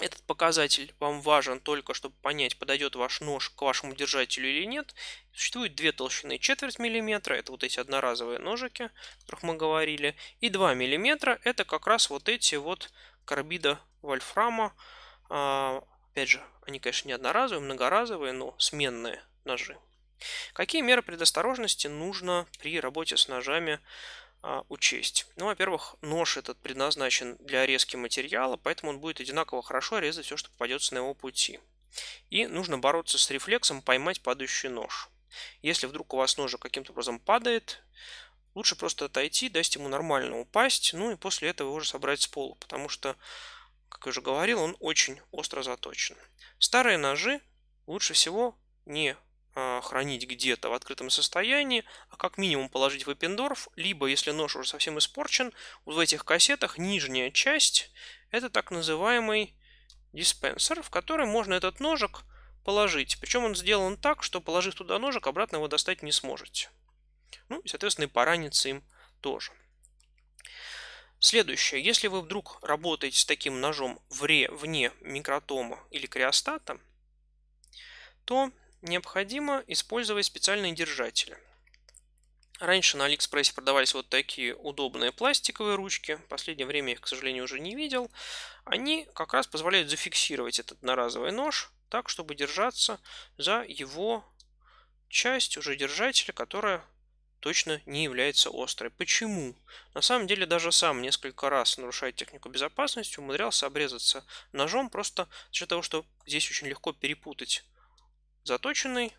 Этот показатель вам важен только, чтобы понять, подойдет ваш нож к вашему держателю или нет. Существует две толщины. Четверть миллиметра – это вот эти одноразовые ножики, о которых мы говорили. И 2 миллиметра – это как раз вот эти вот карбида вольфрама. А, опять же, они, конечно, не одноразовые, многоразовые, но сменные ножи. Какие меры предосторожности нужно при работе с ножами а, учесть. Ну, во-первых, нож этот предназначен для резки материала, поэтому он будет одинаково хорошо резать все, что попадется на его пути. И нужно бороться с рефлексом поймать падающий нож. Если вдруг у вас ножик каким-то образом падает, лучше просто отойти, дать ему нормально упасть, ну и после этого уже собрать с пола, потому что, как я уже говорил, он очень остро заточен. Старые ножи лучше всего не а, хранить где-то в открытом состоянии, а как минимум положить в эппендорф, либо, если нож уже совсем испорчен, вот в этих кассетах нижняя часть – это так называемый диспенсер, в который можно этот ножик положить. Причем он сделан так, что положив туда ножик, обратно его достать не сможете. Ну и, соответственно, и пораниться им тоже. Следующее. Если вы вдруг работаете с таким ножом вре, вне микротома или криостата, то необходимо, использовать специальные держатели. Раньше на Алиэкспрессе продавались вот такие удобные пластиковые ручки. В последнее время их, к сожалению, уже не видел. Они как раз позволяют зафиксировать этот одноразовый нож так, чтобы держаться за его часть уже держателя, которая точно не является острой. Почему? На самом деле даже сам несколько раз, нарушая технику безопасности, умудрялся обрезаться ножом просто за счет того, что здесь очень легко перепутать заточенный,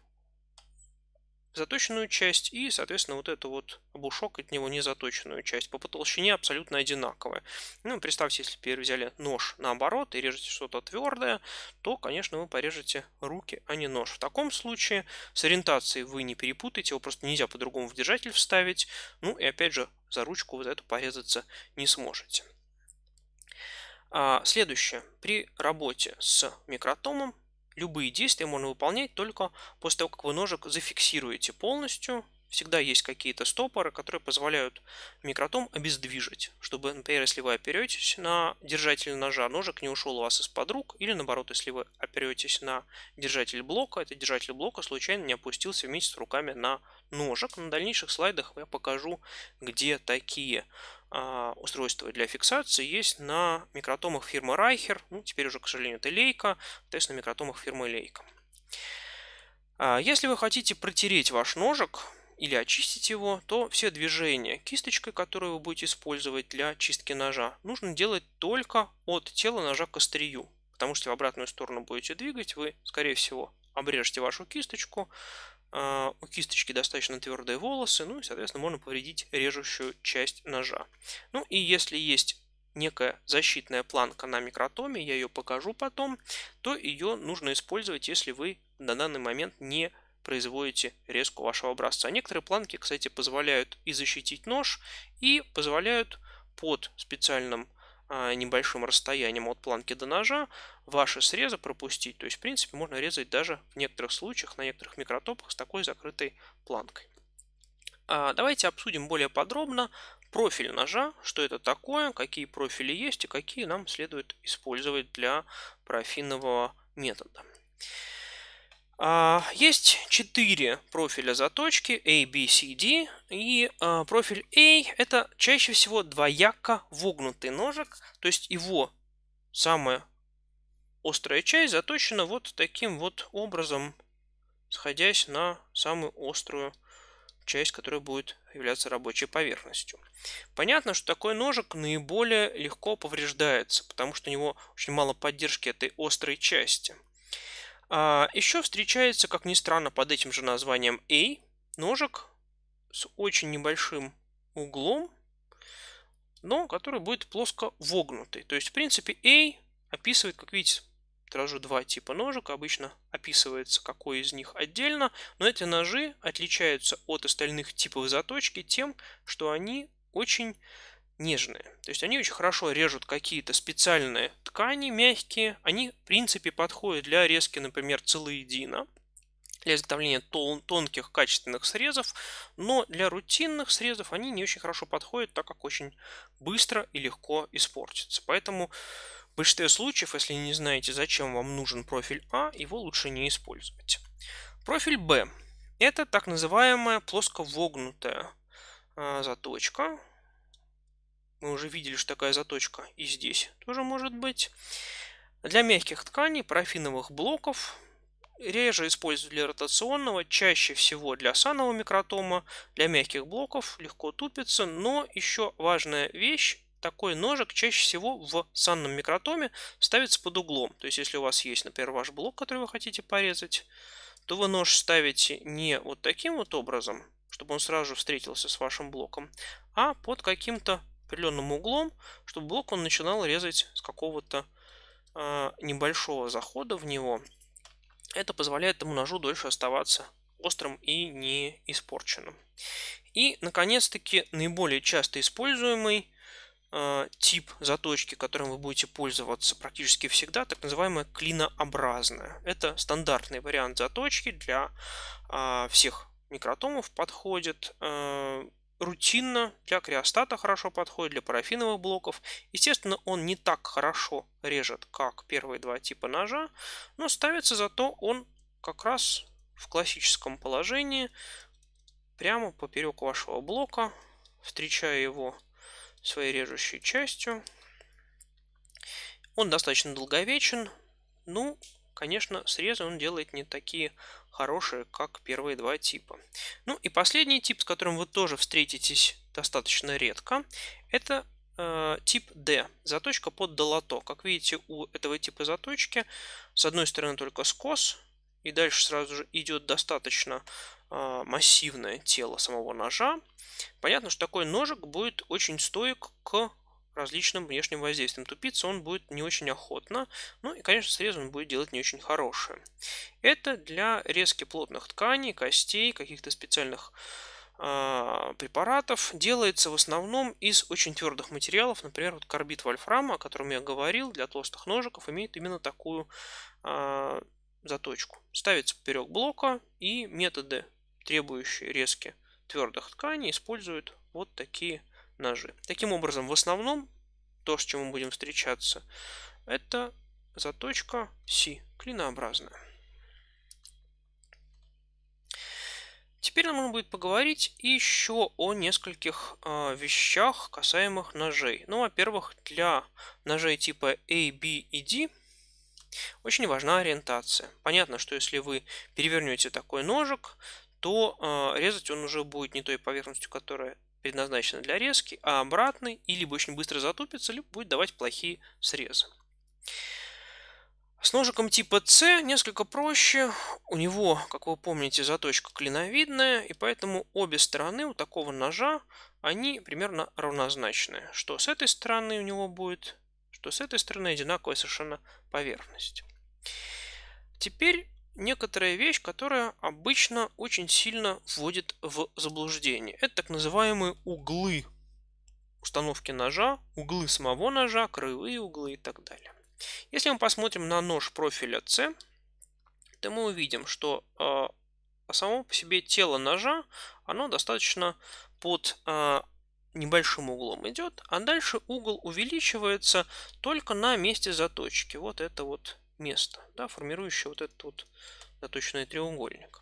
заточенную часть и, соответственно, вот эту вот обушок от него не заточенную часть. По толщине абсолютно одинаковая. Ну, представьте, если теперь взяли нож наоборот и режете что-то твердое, то, конечно, вы порежете руки, а не нож. В таком случае с ориентацией вы не перепутаете, его просто нельзя по-другому в держатель вставить. Ну и опять же, за ручку вот эту порезаться не сможете. А, следующее. При работе с микротомом любые действия можно выполнять только после того, как вы ножик зафиксируете полностью. Всегда есть какие-то стопоры, которые позволяют микротом обездвижить, чтобы, например, если вы оперетесь на держатель ножа, ножик не ушел у вас из-под рук, или наоборот, если вы оперетесь на держатель блока, этот держатель блока случайно не опустился вместе с руками на ножик. На дальнейших слайдах я покажу, где такие а, устройства для фиксации есть на микротомах фирмы Райхер. Ну, теперь уже, к сожалению, это Лейка. То на микротомах фирмы Лейка. А, если вы хотите протереть ваш ножик или очистить его, то все движения кисточкой, которую вы будете использовать для чистки ножа, нужно делать только от тела ножа к острию. Потому что в обратную сторону будете двигать, вы, скорее всего, обрежете вашу кисточку, а, у кисточки достаточно твердые волосы, ну и, соответственно, можно повредить режущую часть ножа. Ну и если есть некая защитная планка на микротоме, я ее покажу потом, то ее нужно использовать, если вы на данный момент не производите резку вашего образца. некоторые планки, кстати, позволяют и защитить нож, и позволяют под специальным а, небольшим расстоянием от планки до ножа ваши срезы пропустить. То есть, в принципе, можно резать даже в некоторых случаях, на некоторых микротопах с такой закрытой планкой. А давайте обсудим более подробно профиль ножа, что это такое, какие профили есть и какие нам следует использовать для парафинового метода. А, есть четыре профиля заточки A, B, C, D. И а, профиль A это чаще всего двояко вогнутый ножик, то есть его самая Острая часть заточена вот таким вот образом, сходясь на самую острую часть, которая будет являться рабочей поверхностью. Понятно, что такой ножик наиболее легко повреждается, потому что у него очень мало поддержки этой острой части. А еще встречается, как ни странно, под этим же названием A ножик с очень небольшим углом, но который будет плоско вогнутый. То есть, в принципе, A описывает, как видите, покажу два типа ножек. Обычно описывается, какой из них отдельно. Но эти ножи отличаются от остальных типов заточки тем, что они очень нежные. То есть они очень хорошо режут какие-то специальные ткани мягкие. Они, в принципе, подходят для резки, например, целоедина для изготовления тон тонких качественных срезов, но для рутинных срезов они не очень хорошо подходят, так как очень быстро и легко испортятся. Поэтому в большинстве случаев, если не знаете, зачем вам нужен профиль А, его лучше не использовать. Профиль Б – это так называемая плоско вогнутая а, заточка. Мы уже видели, что такая заточка и здесь тоже может быть. Для мягких тканей, парафиновых блоков, реже используют для ротационного, чаще всего для санового микротома, для мягких блоков, легко тупится, но еще важная вещь такой ножик чаще всего в санном микротоме ставится под углом. То есть, если у вас есть, например, ваш блок, который вы хотите порезать, то вы нож ставите не вот таким вот образом, чтобы он сразу же встретился с вашим блоком, а под каким-то определенным углом, чтобы блок он начинал резать с какого-то э, небольшого захода в него. Это позволяет этому ножу дольше оставаться острым и не испорченным. И, наконец-таки, наиболее часто используемый Э, тип заточки, которым вы будете пользоваться практически всегда, так называемая клинообразная. Это стандартный вариант заточки для а, всех микротомов подходит. Э, рутинно для криостата хорошо подходит, для парафиновых блоков. Естественно, он не так хорошо режет, как первые два типа ножа, но ставится зато он как раз в классическом положении прямо поперек вашего блока, встречая его своей режущей частью. Он достаточно долговечен. Ну, конечно, срезы он делает не такие хорошие, как первые два типа. Ну и последний тип, с которым вы тоже встретитесь достаточно редко, это э, тип D, заточка под долото. Как видите, у этого типа заточки с одной стороны только скос, и дальше сразу же идет достаточно а, массивное тело самого ножа, понятно, что такой ножик будет очень стоек к различным внешним воздействиям. тупицы, он будет не очень охотно. Ну и, конечно, срез он будет делать не очень хорошее. Это для резки плотных тканей, костей, каких-то специальных а, препаратов делается в основном из очень твердых материалов, например, вот карбид вольфрама, о котором я говорил, для толстых ножиков имеет именно такую э, заточку. Ставится поперек блока и методы требующие резки твердых тканей, используют вот такие ножи. Таким образом, в основном то, с чем мы будем встречаться, это заточка C, клинообразная. Теперь нам нужно будет поговорить еще о нескольких э, вещах, касаемых ножей. Ну, во-первых, для ножей типа A, B и D очень важна ориентация. Понятно, что если вы перевернете такой ножик, то э, резать он уже будет не той поверхностью, которая предназначена для резки, а обратной, и либо очень быстро затупится, либо будет давать плохие срезы. С ножиком типа С несколько проще. У него, как вы помните, заточка клиновидная, и поэтому обе стороны у такого ножа, они примерно равнозначны. Что с этой стороны у него будет, что с этой стороны одинаковая совершенно поверхность. Теперь некоторая вещь, которая обычно очень сильно вводит в заблуждение. Это так называемые углы установки ножа, углы самого ножа, краевые углы и так далее. Если мы посмотрим на нож профиля C, то мы увидим, что э, само по себе тело ножа, оно достаточно под э, небольшим углом идет, а дальше угол увеличивается только на месте заточки. Вот это вот место, да, формирующее вот этот вот заточенный треугольник.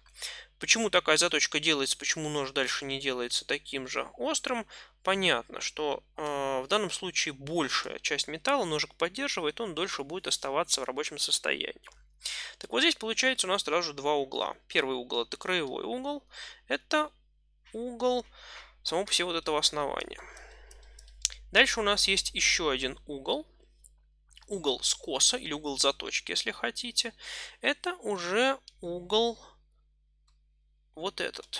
Почему такая заточка делается, почему нож дальше не делается таким же острым, понятно, что э, в данном случае большая часть металла ножик поддерживает, он дольше будет оставаться в рабочем состоянии. Так вот здесь получается у нас сразу же два угла. Первый угол это краевой угол, это угол самого по себе вот этого основания. Дальше у нас есть еще один угол, угол скоса или угол заточки, если хотите, это уже угол вот этот.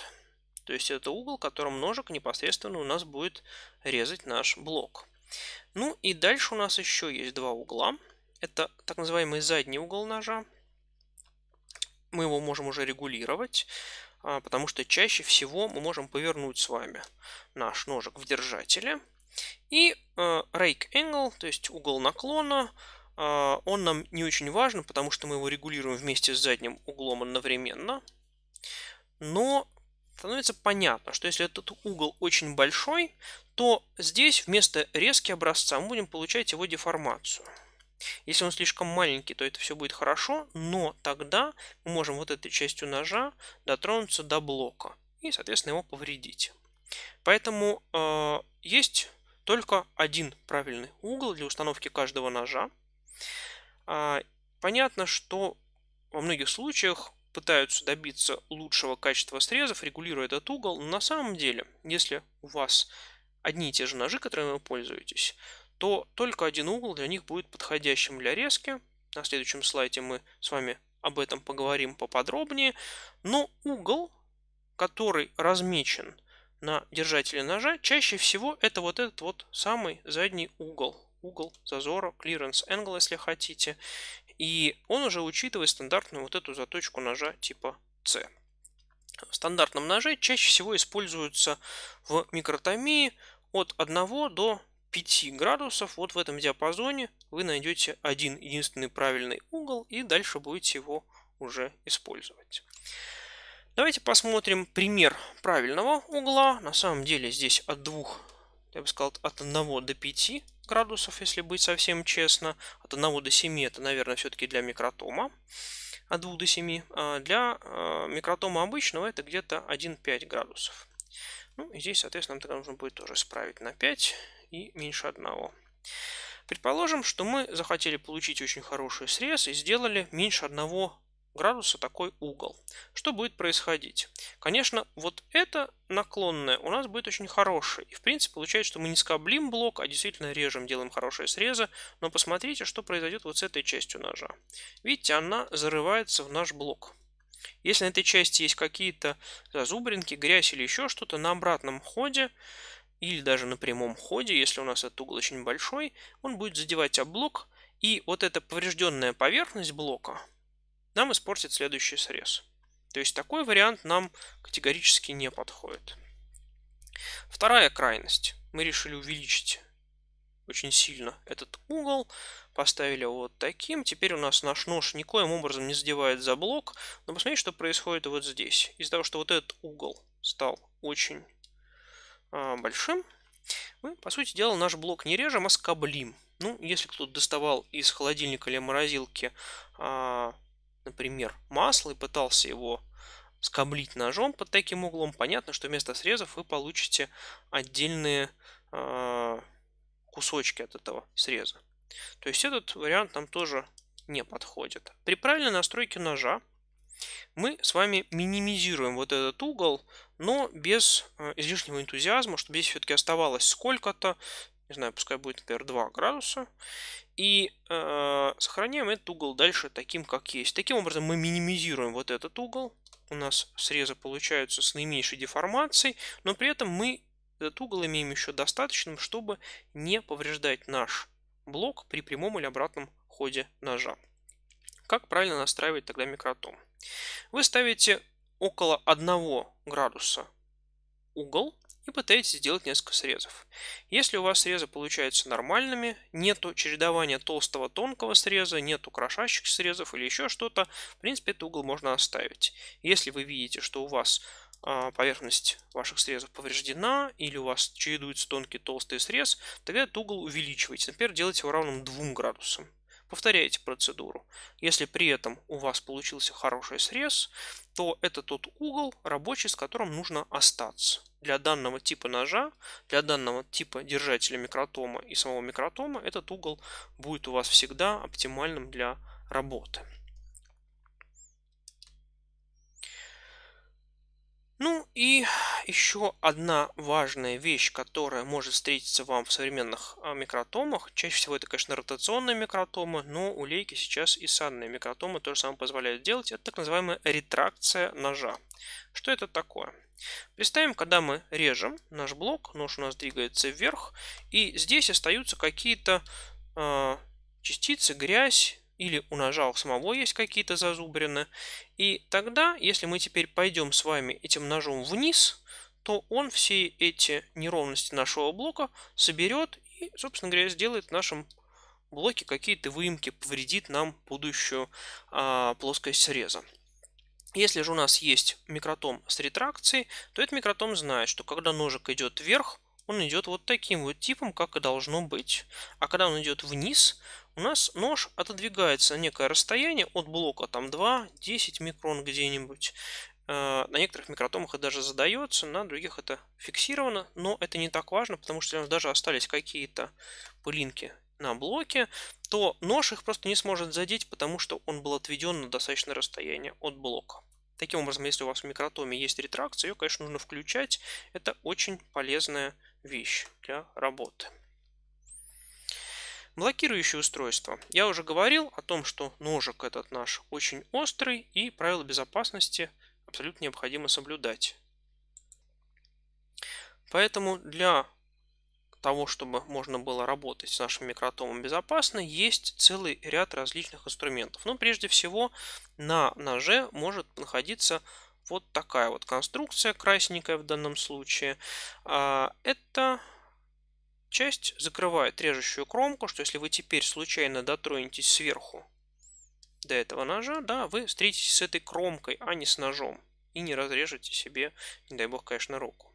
То есть это угол, которым ножик непосредственно у нас будет резать наш блок. Ну и дальше у нас еще есть два угла. Это так называемый задний угол ножа. Мы его можем уже регулировать, а, потому что чаще всего мы можем повернуть с вами наш ножик в держателе – и э, rake angle, то есть угол наклона, э, он нам не очень важен, потому что мы его регулируем вместе с задним углом одновременно. Но становится понятно, что если этот угол очень большой, то здесь вместо резки образца мы будем получать его деформацию. Если он слишком маленький, то это все будет хорошо, но тогда мы можем вот этой частью ножа дотронуться до блока и, соответственно, его повредить. Поэтому э, есть только один правильный угол для установки каждого ножа. А, понятно, что во многих случаях пытаются добиться лучшего качества срезов, регулируя этот угол, но на самом деле, если у вас одни и те же ножи, которыми вы пользуетесь, то только один угол для них будет подходящим для резки. На следующем слайде мы с вами об этом поговорим поподробнее. Но угол, который размечен на держателе ножа, чаще всего это вот этот вот самый задний угол. Угол зазора, clearance angle, если хотите. И он уже учитывает стандартную вот эту заточку ножа типа C. В стандартном ноже чаще всего используются в микротомии от 1 до 5 градусов. Вот в этом диапазоне вы найдете один единственный правильный угол и дальше будете его уже использовать. Давайте посмотрим пример правильного угла. На самом деле здесь от двух, я бы сказал, от 1 до 5 градусов, если быть совсем честно. От 1 до 7 это, наверное, все-таки для микротома. От 2 до 7. А для а, микротома обычного это где-то 1,5 градусов. Ну и здесь, соответственно, нам тогда нужно будет тоже справить на 5 и меньше 1. Предположим, что мы захотели получить очень хороший срез и сделали меньше одного градуса такой угол. Что будет происходить? Конечно, вот это наклонное у нас будет очень хорошее. И в принципе получается, что мы не скоблим блок, а действительно режем, делаем хорошие срезы. Но посмотрите, что произойдет вот с этой частью ножа. Видите, она зарывается в наш блок. Если на этой части есть какие-то зазубринки, грязь или еще что-то, на обратном ходе или даже на прямом ходе, если у нас этот угол очень большой, он будет задевать об блок, и вот эта поврежденная поверхность блока – нам испортит следующий срез. То есть такой вариант нам категорически не подходит. Вторая крайность. Мы решили увеличить очень сильно этот угол. Поставили вот таким. Теперь у нас наш нож никоим образом не задевает за блок. Но посмотрите, что происходит вот здесь. Из-за того, что вот этот угол стал очень э, большим, мы, по сути дела, наш блок не режем, а скоблим. Ну, если кто-то доставал из холодильника или морозилки э, например, масло и пытался его скоблить ножом под таким углом, понятно, что вместо срезов вы получите отдельные э, кусочки от этого среза. То есть этот вариант нам тоже не подходит. При правильной настройке ножа мы с вами минимизируем вот этот угол, но без а, излишнего энтузиазма, чтобы здесь все-таки оставалось сколько-то, не знаю, пускай будет, например, 2 градуса, и э, сохраняем этот угол дальше таким, как есть. Таким образом мы минимизируем вот этот угол, у нас срезы получаются с наименьшей деформацией, но при этом мы этот угол имеем еще достаточным, чтобы не повреждать наш блок при прямом или обратном ходе ножа. Как правильно настраивать тогда микротом? Вы ставите около 1 градуса угол и пытаетесь сделать несколько срезов. Если у вас срезы получаются нормальными, нет чередования толстого-тонкого среза, нет украшающих срезов или еще что-то, в принципе, этот угол можно оставить. Если вы видите, что у вас а, поверхность ваших срезов повреждена или у вас чередуется тонкий толстый срез, тогда этот угол увеличивайте. Например, делайте его равным 2 градусам повторяйте процедуру. Если при этом у вас получился хороший срез, то это тот угол рабочий, с которым нужно остаться. Для данного типа ножа, для данного типа держателя микротома и самого микротома этот угол будет у вас всегда оптимальным для работы. Ну и *sighs* еще одна важная вещь, которая может встретиться вам в современных а, микротомах. Чаще всего это, конечно, ротационные микротомы, но у лейки сейчас и санные микротомы тоже самое позволяют делать. Это так называемая ретракция ножа. Что это такое? Представим, когда мы режем наш блок, нож у нас двигается вверх, и здесь остаются какие-то э, частицы, грязь, или у ножа у самого есть какие-то зазубрины. И тогда, если мы теперь пойдем с вами этим ножом вниз, то он все эти неровности нашего блока соберет и, собственно говоря, сделает в нашем блоке какие-то выемки, повредит нам будущую а, плоскость среза. Если же у нас есть микротом с ретракцией, то этот микротом знает, что когда ножик идет вверх, он идет вот таким вот типом, как и должно быть. А когда он идет вниз, у нас нож отодвигается на некое расстояние от блока, там 2-10 микрон где-нибудь. Э, на некоторых микротомах это даже задается, на других это фиксировано, но это не так важно, потому что если у нас даже остались какие-то пылинки на блоке, то нож их просто не сможет задеть, потому что он был отведен на достаточное расстояние от блока. Таким образом, если у вас в микротоме есть ретракция, ее, конечно, нужно включать. Это очень полезная вещь для работы. Блокирующее устройство. Я уже говорил о том, что ножик этот наш очень острый и правила безопасности абсолютно необходимо соблюдать. Поэтому для того, чтобы можно было работать с нашим микротомом безопасно, есть целый ряд различных инструментов. Но ну, прежде всего на ноже может находиться вот такая вот конструкция, красненькая в данном случае. А, это часть закрывает режущую кромку, что если вы теперь случайно дотронетесь сверху до этого ножа, да, вы встретитесь с этой кромкой, а не с ножом. И не разрежете себе, не дай бог, конечно, руку.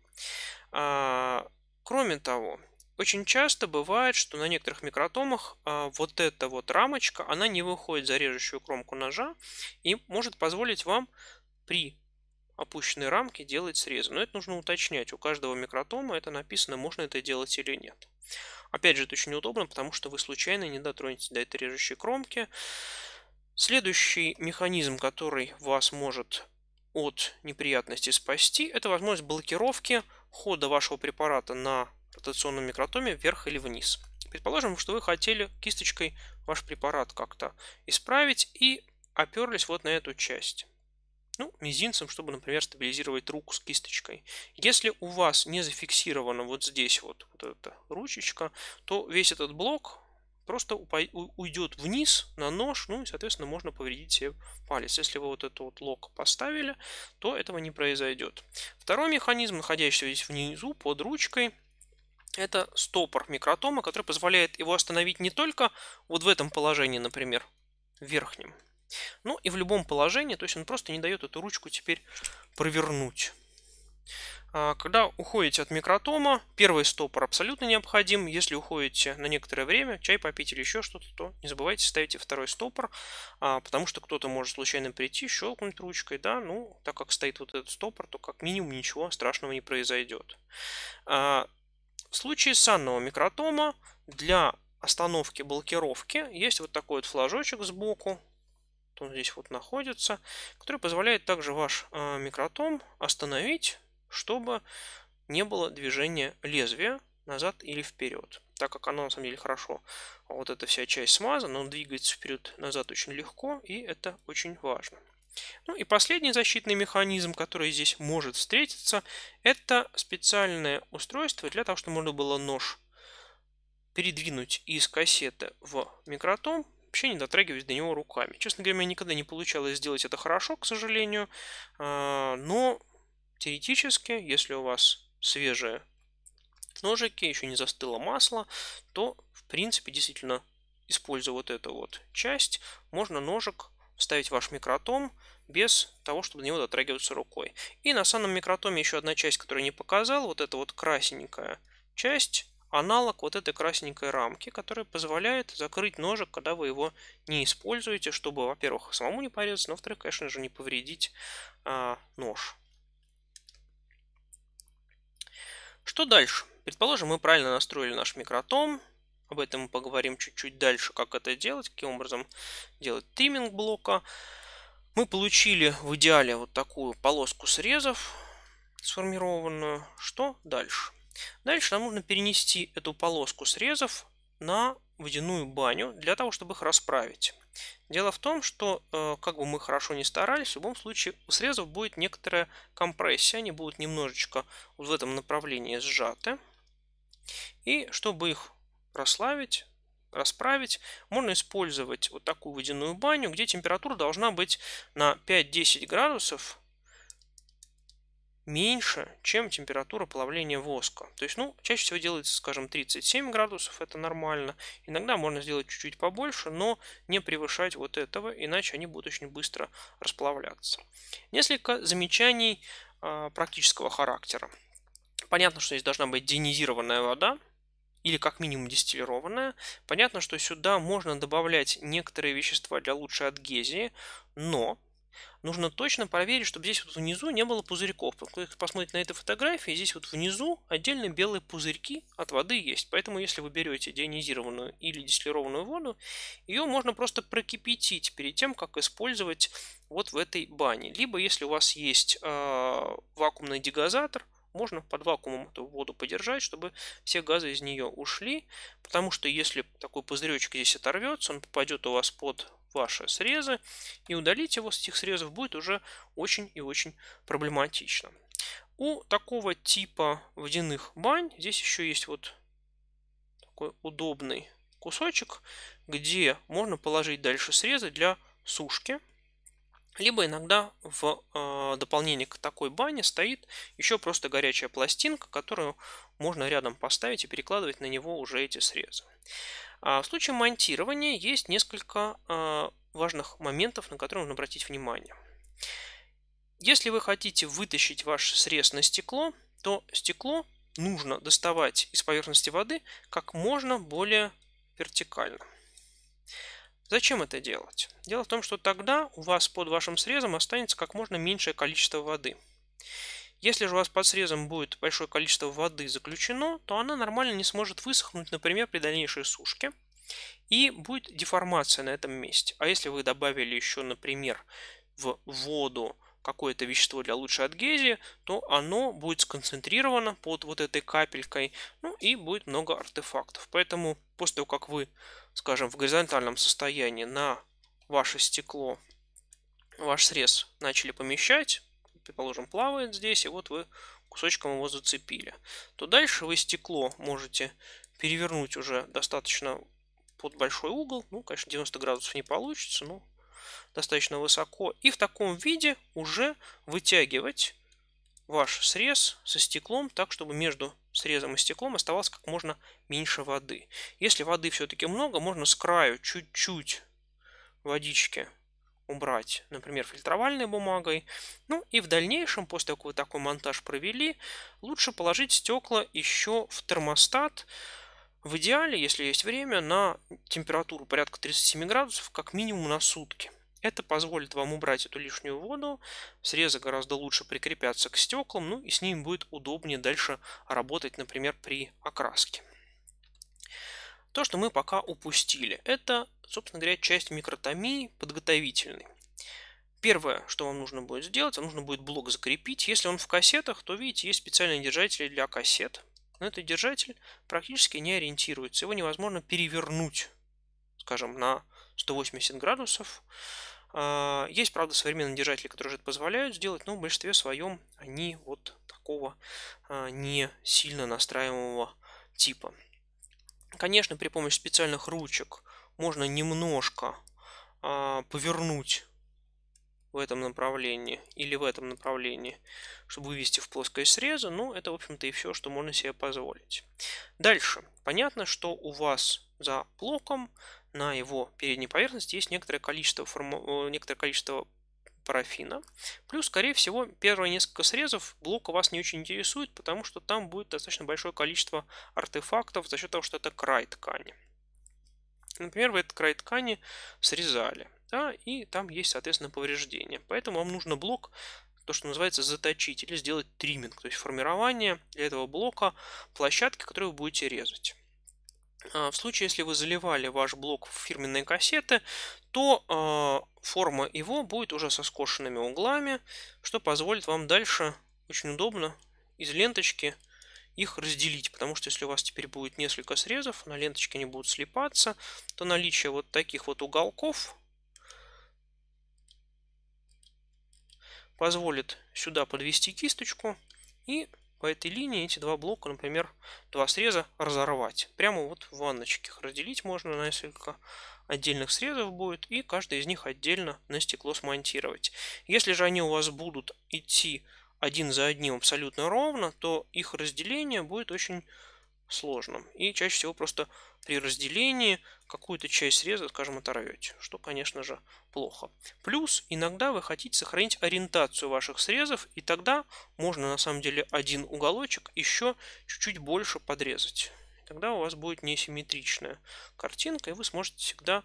А, кроме того, очень часто бывает, что на некоторых микротомах а, вот эта вот рамочка, она не выходит за режущую кромку ножа и может позволить вам при опущенные рамки делать срезы. Но это нужно уточнять. У каждого микротома это написано, можно это делать или нет. Опять же, это очень удобно, потому что вы случайно не дотронетесь до этой режущей кромки. Следующий механизм, который вас может от неприятности спасти, это возможность блокировки хода вашего препарата на ротационном микротоме вверх или вниз. Предположим, что вы хотели кисточкой ваш препарат как-то исправить и оперлись вот на эту часть. Ну, мизинцем, чтобы, например, стабилизировать руку с кисточкой. Если у вас не зафиксирована вот здесь вот, вот эта ручечка, то весь этот блок просто уйдет вниз на нож, ну и, соответственно, можно повредить себе палец. Если вы вот этот вот лок поставили, то этого не произойдет. Второй механизм, находящийся здесь внизу под ручкой, это стопор микротома, который позволяет его остановить не только вот в этом положении, например, верхнем, ну и в любом положении, то есть он просто не дает эту ручку теперь провернуть. А, когда уходите от микротома, первый стопор абсолютно необходим. Если уходите на некоторое время, чай попить или еще что-то, то не забывайте ставите второй стопор, а, потому что кто-то может случайно прийти, щелкнуть ручкой, да, ну, так как стоит вот этот стопор, то как минимум ничего страшного не произойдет. А, в случае санного микротома для остановки блокировки есть вот такой вот флажочек сбоку, он здесь вот находится, который позволяет также ваш а, микротом остановить, чтобы не было движения лезвия назад или вперед. Так как оно на самом деле хорошо, вот эта вся часть смазана, он двигается вперед-назад очень легко, и это очень важно. Ну и последний защитный механизм, который здесь может встретиться, это специальное устройство для того, чтобы можно было нож передвинуть из кассеты в микротом, вообще не дотрагиваюсь до него руками. Честно говоря, у меня никогда не получалось сделать это хорошо, к сожалению. А, но теоретически, если у вас свежие ножики, еще не застыло масло, то в принципе действительно, используя вот эту вот часть, можно ножик вставить в ваш микротом без того, чтобы до него дотрагиваться рукой. И на самом микротоме еще одна часть, которую я не показал, вот эта вот красненькая часть, аналог вот этой красненькой рамки, которая позволяет закрыть ножик, когда вы его не используете, чтобы, во-первых, самому не порезать, но, во-вторых, конечно же, не повредить а, нож. Что дальше? Предположим, мы правильно настроили наш микротом. Об этом мы поговорим чуть-чуть дальше, как это делать, каким образом делать тримминг блока. Мы получили в идеале вот такую полоску срезов сформированную. Что дальше? Дальше нам нужно перенести эту полоску срезов на водяную баню для того, чтобы их расправить. Дело в том, что э, как бы мы хорошо не старались, в любом случае у срезов будет некоторая компрессия, они будут немножечко в этом направлении сжаты. И чтобы их расслабить, расправить, можно использовать вот такую водяную баню, где температура должна быть на 5-10 градусов меньше, чем температура плавления воска. То есть, ну, чаще всего делается, скажем, 37 градусов, это нормально. Иногда можно сделать чуть-чуть побольше, но не превышать вот этого, иначе они будут очень быстро расплавляться. Несколько замечаний э, практического характера. Понятно, что здесь должна быть денизированная вода, или как минимум дистиллированная. Понятно, что сюда можно добавлять некоторые вещества для лучшей адгезии, но нужно точно проверить, чтобы здесь вот внизу не было пузырьков. посмотрите на этой фотографии, здесь вот внизу отдельно белые пузырьки от воды есть. Поэтому если вы берете дионизированную или дистиллированную воду, ее можно просто прокипятить перед тем, как использовать вот в этой бане. Либо если у вас есть э, вакуумный дегазатор, можно под вакуумом эту воду подержать, чтобы все газы из нее ушли, потому что если такой пузыречек здесь оторвется, он попадет у вас под ваши срезы, и удалить его с этих срезов будет уже очень и очень проблематично. У такого типа водяных бань здесь еще есть вот такой удобный кусочек, где можно положить дальше срезы для сушки. Либо иногда в э, дополнение к такой бане стоит еще просто горячая пластинка, которую можно рядом поставить и перекладывать на него уже эти срезы. А в случае монтирования есть несколько э, важных моментов, на которые нужно обратить внимание. Если вы хотите вытащить ваш срез на стекло, то стекло нужно доставать из поверхности воды как можно более вертикально. Зачем это делать? Дело в том, что тогда у вас под вашим срезом останется как можно меньшее количество воды. Если же у вас под срезом будет большое количество воды заключено, то она нормально не сможет высохнуть, например, при дальнейшей сушке. И будет деформация на этом месте. А если вы добавили еще, например, в воду какое-то вещество для лучшей адгезии, то оно будет сконцентрировано под вот этой капелькой, ну и будет много артефактов. Поэтому после того, как вы скажем, в горизонтальном состоянии на ваше стекло ваш срез начали помещать, предположим, плавает здесь, и вот вы кусочком его зацепили, то дальше вы стекло можете перевернуть уже достаточно под большой угол. Ну, конечно, 90 градусов не получится, но достаточно высоко. И в таком виде уже вытягивать ваш срез со стеклом так, чтобы между срезом и стеклом оставалось как можно меньше воды. Если воды все-таки много, можно с краю чуть-чуть водички убрать, например, фильтровальной бумагой. Ну и в дальнейшем, после того, как вы такой монтаж провели, лучше положить стекла еще в термостат. В идеале, если есть время, на температуру порядка 37 градусов, как минимум на сутки. Это позволит вам убрать эту лишнюю воду, срезы гораздо лучше прикрепятся к стеклам, ну и с ними будет удобнее дальше работать, например, при окраске. То, что мы пока упустили, это, собственно говоря, часть микротомии подготовительной. Первое, что вам нужно будет сделать, вам нужно будет блок закрепить. Если он в кассетах, то, видите, есть специальные держатели для кассет. Но этот держатель практически не ориентируется, его невозможно перевернуть, скажем, на 180 градусов. А, есть, правда, современные держатели, которые же это позволяют сделать, но в большинстве своем они вот такого а, не сильно настраиваемого типа. Конечно, при помощи специальных ручек можно немножко а, повернуть в этом направлении или в этом направлении, чтобы вывести в плоское среза, но это, в общем-то, и все, что можно себе позволить. Дальше. Понятно, что у вас за блоком на его передней поверхности есть некоторое количество, форму... Э, некоторое количество парафина. Плюс, скорее всего, первые несколько срезов блока вас не очень интересует, потому что там будет достаточно большое количество артефактов за счет того, что это край ткани. Например, вы этот край ткани срезали, да, и там есть, соответственно, повреждения. Поэтому вам нужно блок, то, что называется, заточить или сделать тримминг, то есть формирование для этого блока площадки, которую вы будете резать. А, в случае, если вы заливали ваш блок в фирменные кассеты, то а, форма его будет уже со скошенными углами, что позволит вам дальше очень удобно из ленточки их разделить, потому что если у вас теперь будет несколько срезов, на ленточке они будут слипаться, то наличие вот таких вот уголков позволит сюда подвести кисточку и по этой линии эти два блока, например, два среза разорвать. Прямо вот в ванночке их разделить можно на несколько отдельных срезов будет, и каждый из них отдельно на стекло смонтировать. Если же они у вас будут идти один за одним абсолютно ровно, то их разделение будет очень сложным. И чаще всего просто при разделении какую-то часть среза, скажем, оторвете, что, конечно же, плохо. Плюс иногда вы хотите сохранить ориентацию ваших срезов, и тогда можно на самом деле один уголочек еще чуть-чуть больше подрезать. Тогда у вас будет несимметричная картинка, и вы сможете всегда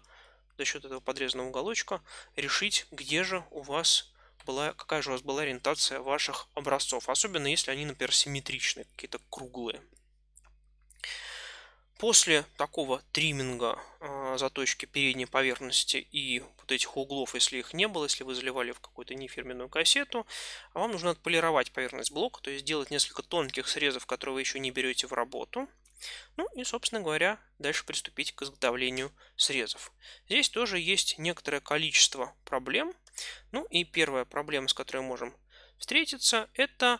за счет этого подрезанного уголочка решить, где же у вас была, какая же у вас была ориентация ваших образцов, особенно если они, например, симметричные, какие-то круглые. После такого триминга э, а, заточки передней поверхности и вот этих углов, если их не было, если вы заливали в какую-то нефирменную кассету, а вам нужно отполировать поверхность блока, то есть сделать несколько тонких срезов, которые вы еще не берете в работу. Ну и, собственно говоря, дальше приступить к изготовлению срезов. Здесь тоже есть некоторое количество проблем. Ну и первая проблема, с которой можем встретиться, это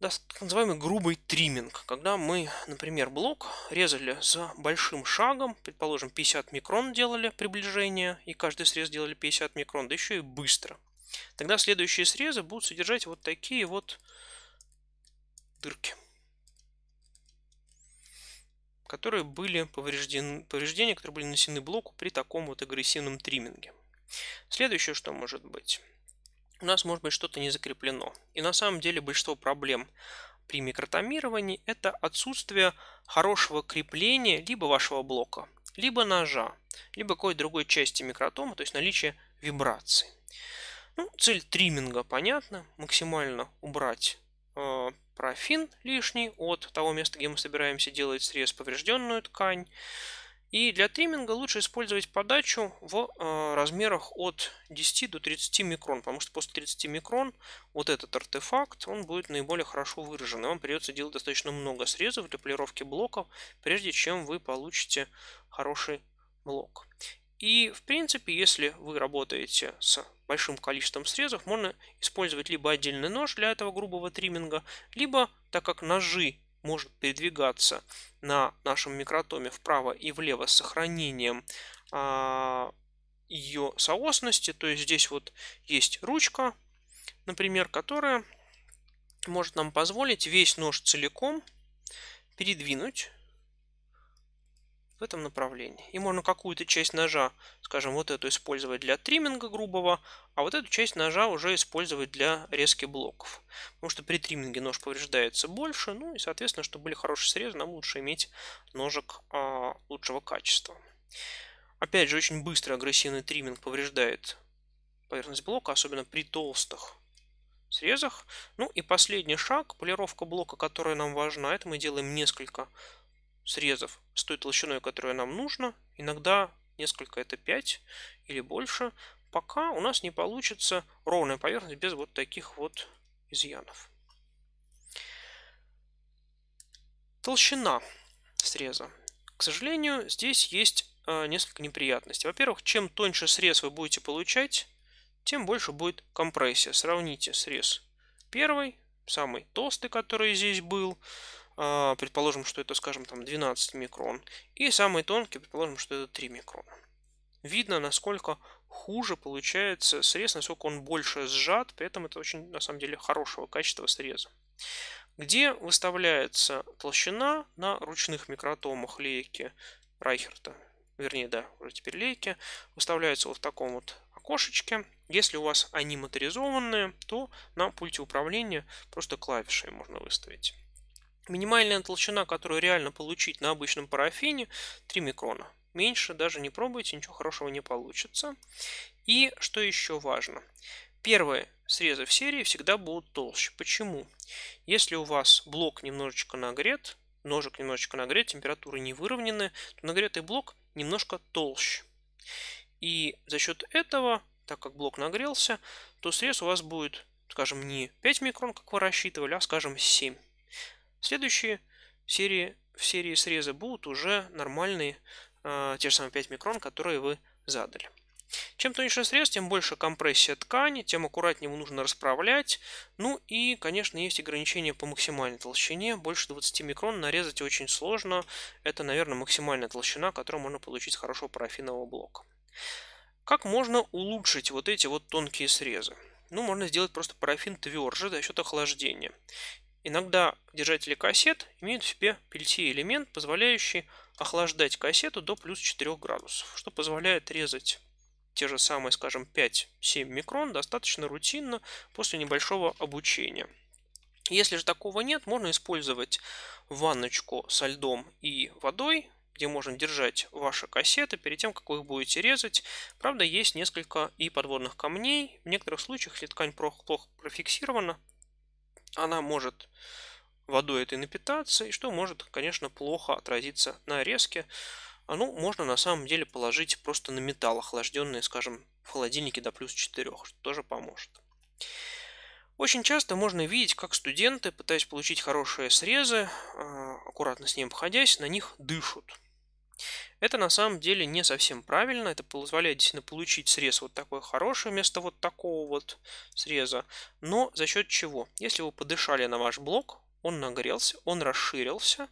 так называемый грубый триминг, когда мы, например, блок резали за большим шагом, предположим, 50 микрон делали приближение, и каждый срез делали 50 микрон, да еще и быстро. Тогда следующие срезы будут содержать вот такие вот дырки, которые были повреждены, повреждения, которые были нанесены блоку при таком вот агрессивном триминге. Следующее, что может быть у нас может быть что-то не закреплено. И на самом деле большинство проблем при микротомировании – это отсутствие хорошего крепления либо вашего блока, либо ножа, либо какой-то другой части микротома, то есть наличие вибрации Ну, цель триминга понятна, максимально убрать э, профин лишний от того места, где мы собираемся делать срез поврежденную ткань, и для триминга лучше использовать подачу в э, размерах от 10 до 30 микрон, потому что после 30 микрон вот этот артефакт, он будет наиболее хорошо выражен, и вам придется делать достаточно много срезов для полировки блоков, прежде чем вы получите хороший блок. И в принципе, если вы работаете с большим количеством срезов, можно использовать либо отдельный нож для этого грубого триминга, либо, так как ножи может передвигаться на нашем микротоме вправо и влево с сохранением а, ее соосности. То есть здесь вот есть ручка, например, которая может нам позволить весь нож целиком передвинуть в этом направлении. И можно какую-то часть ножа, скажем, вот эту использовать для триминга грубого, а вот эту часть ножа уже использовать для резки блоков. Потому что при триминге нож повреждается больше, ну и, соответственно, чтобы были хорошие срезы, нам лучше иметь ножик а, лучшего качества. Опять же, очень быстро агрессивный триминг повреждает поверхность блока, особенно при толстых срезах. Ну и последний шаг, полировка блока, которая нам важна, это мы делаем несколько срезов с той толщиной, которая нам нужна. Иногда несколько это 5 или больше, пока у нас не получится ровная поверхность без вот таких вот изъянов. Толщина среза. К сожалению, здесь есть э, несколько неприятностей. Во-первых, чем тоньше срез вы будете получать, тем больше будет компрессия. Сравните срез первый, самый толстый, который здесь был, а, предположим, что это, скажем, там 12 микрон, и самый тонкий, предположим, что это 3 микрона. Видно, насколько хуже получается срез, насколько он больше сжат, при этом это очень, на самом деле, хорошего качества среза. Где выставляется толщина на ручных микротомах лейки Райхерта, вернее, да, уже теперь лейки, выставляется вот в таком вот окошечке. Если у вас они моторизованные, то на пульте управления просто клавишей можно выставить. Минимальная толщина, которую реально получить на обычном парафине, 3 микрона. Меньше даже не пробуйте, ничего хорошего не получится. И что еще важно? Первые срезы в серии всегда будут толще. Почему? Если у вас блок немножечко нагрет, ножик немножечко нагрет, температуры не выровнены, то нагретый блок немножко толще. И за счет этого, так как блок нагрелся, то срез у вас будет, скажем, не 5 микрон, как вы рассчитывали, а, скажем, 7. Следующие серии, в серии среза будут уже нормальные, э, те же самые 5 микрон, которые вы задали. Чем тоньше срез, тем больше компрессия ткани, тем аккуратнее его нужно расправлять. Ну и, конечно, есть ограничения по максимальной толщине. Больше 20 микрон нарезать очень сложно. Это, наверное, максимальная толщина, которую можно получить с хорошего парафинового блока. Как можно улучшить вот эти вот тонкие срезы? Ну, можно сделать просто парафин тверже за счет охлаждения. Иногда держатели кассет имеют в себе пельтье-элемент, позволяющий охлаждать кассету до плюс 4 градусов, что позволяет резать те же самые, скажем, 5-7 микрон достаточно рутинно после небольшого обучения. Если же такого нет, можно использовать ванночку со льдом и водой, где можно держать ваши кассеты перед тем, как вы их будете резать. Правда, есть несколько и подводных камней. В некоторых случаях, если ткань плохо профиксирована, она может водой этой напитаться, и что может, конечно, плохо отразиться на резке. А ну, можно на самом деле положить просто на металл, охлажденный, скажем, в холодильнике до плюс 4, что тоже поможет. Очень часто можно видеть, как студенты, пытаясь получить хорошие срезы, а, аккуратно с ним обходясь, на них дышат. Это на самом деле не совсем правильно. Это позволяет действительно получить срез вот такой хороший вместо вот такого вот среза. Но за счет чего? Если вы подышали на ваш блок, он нагрелся, он расширился,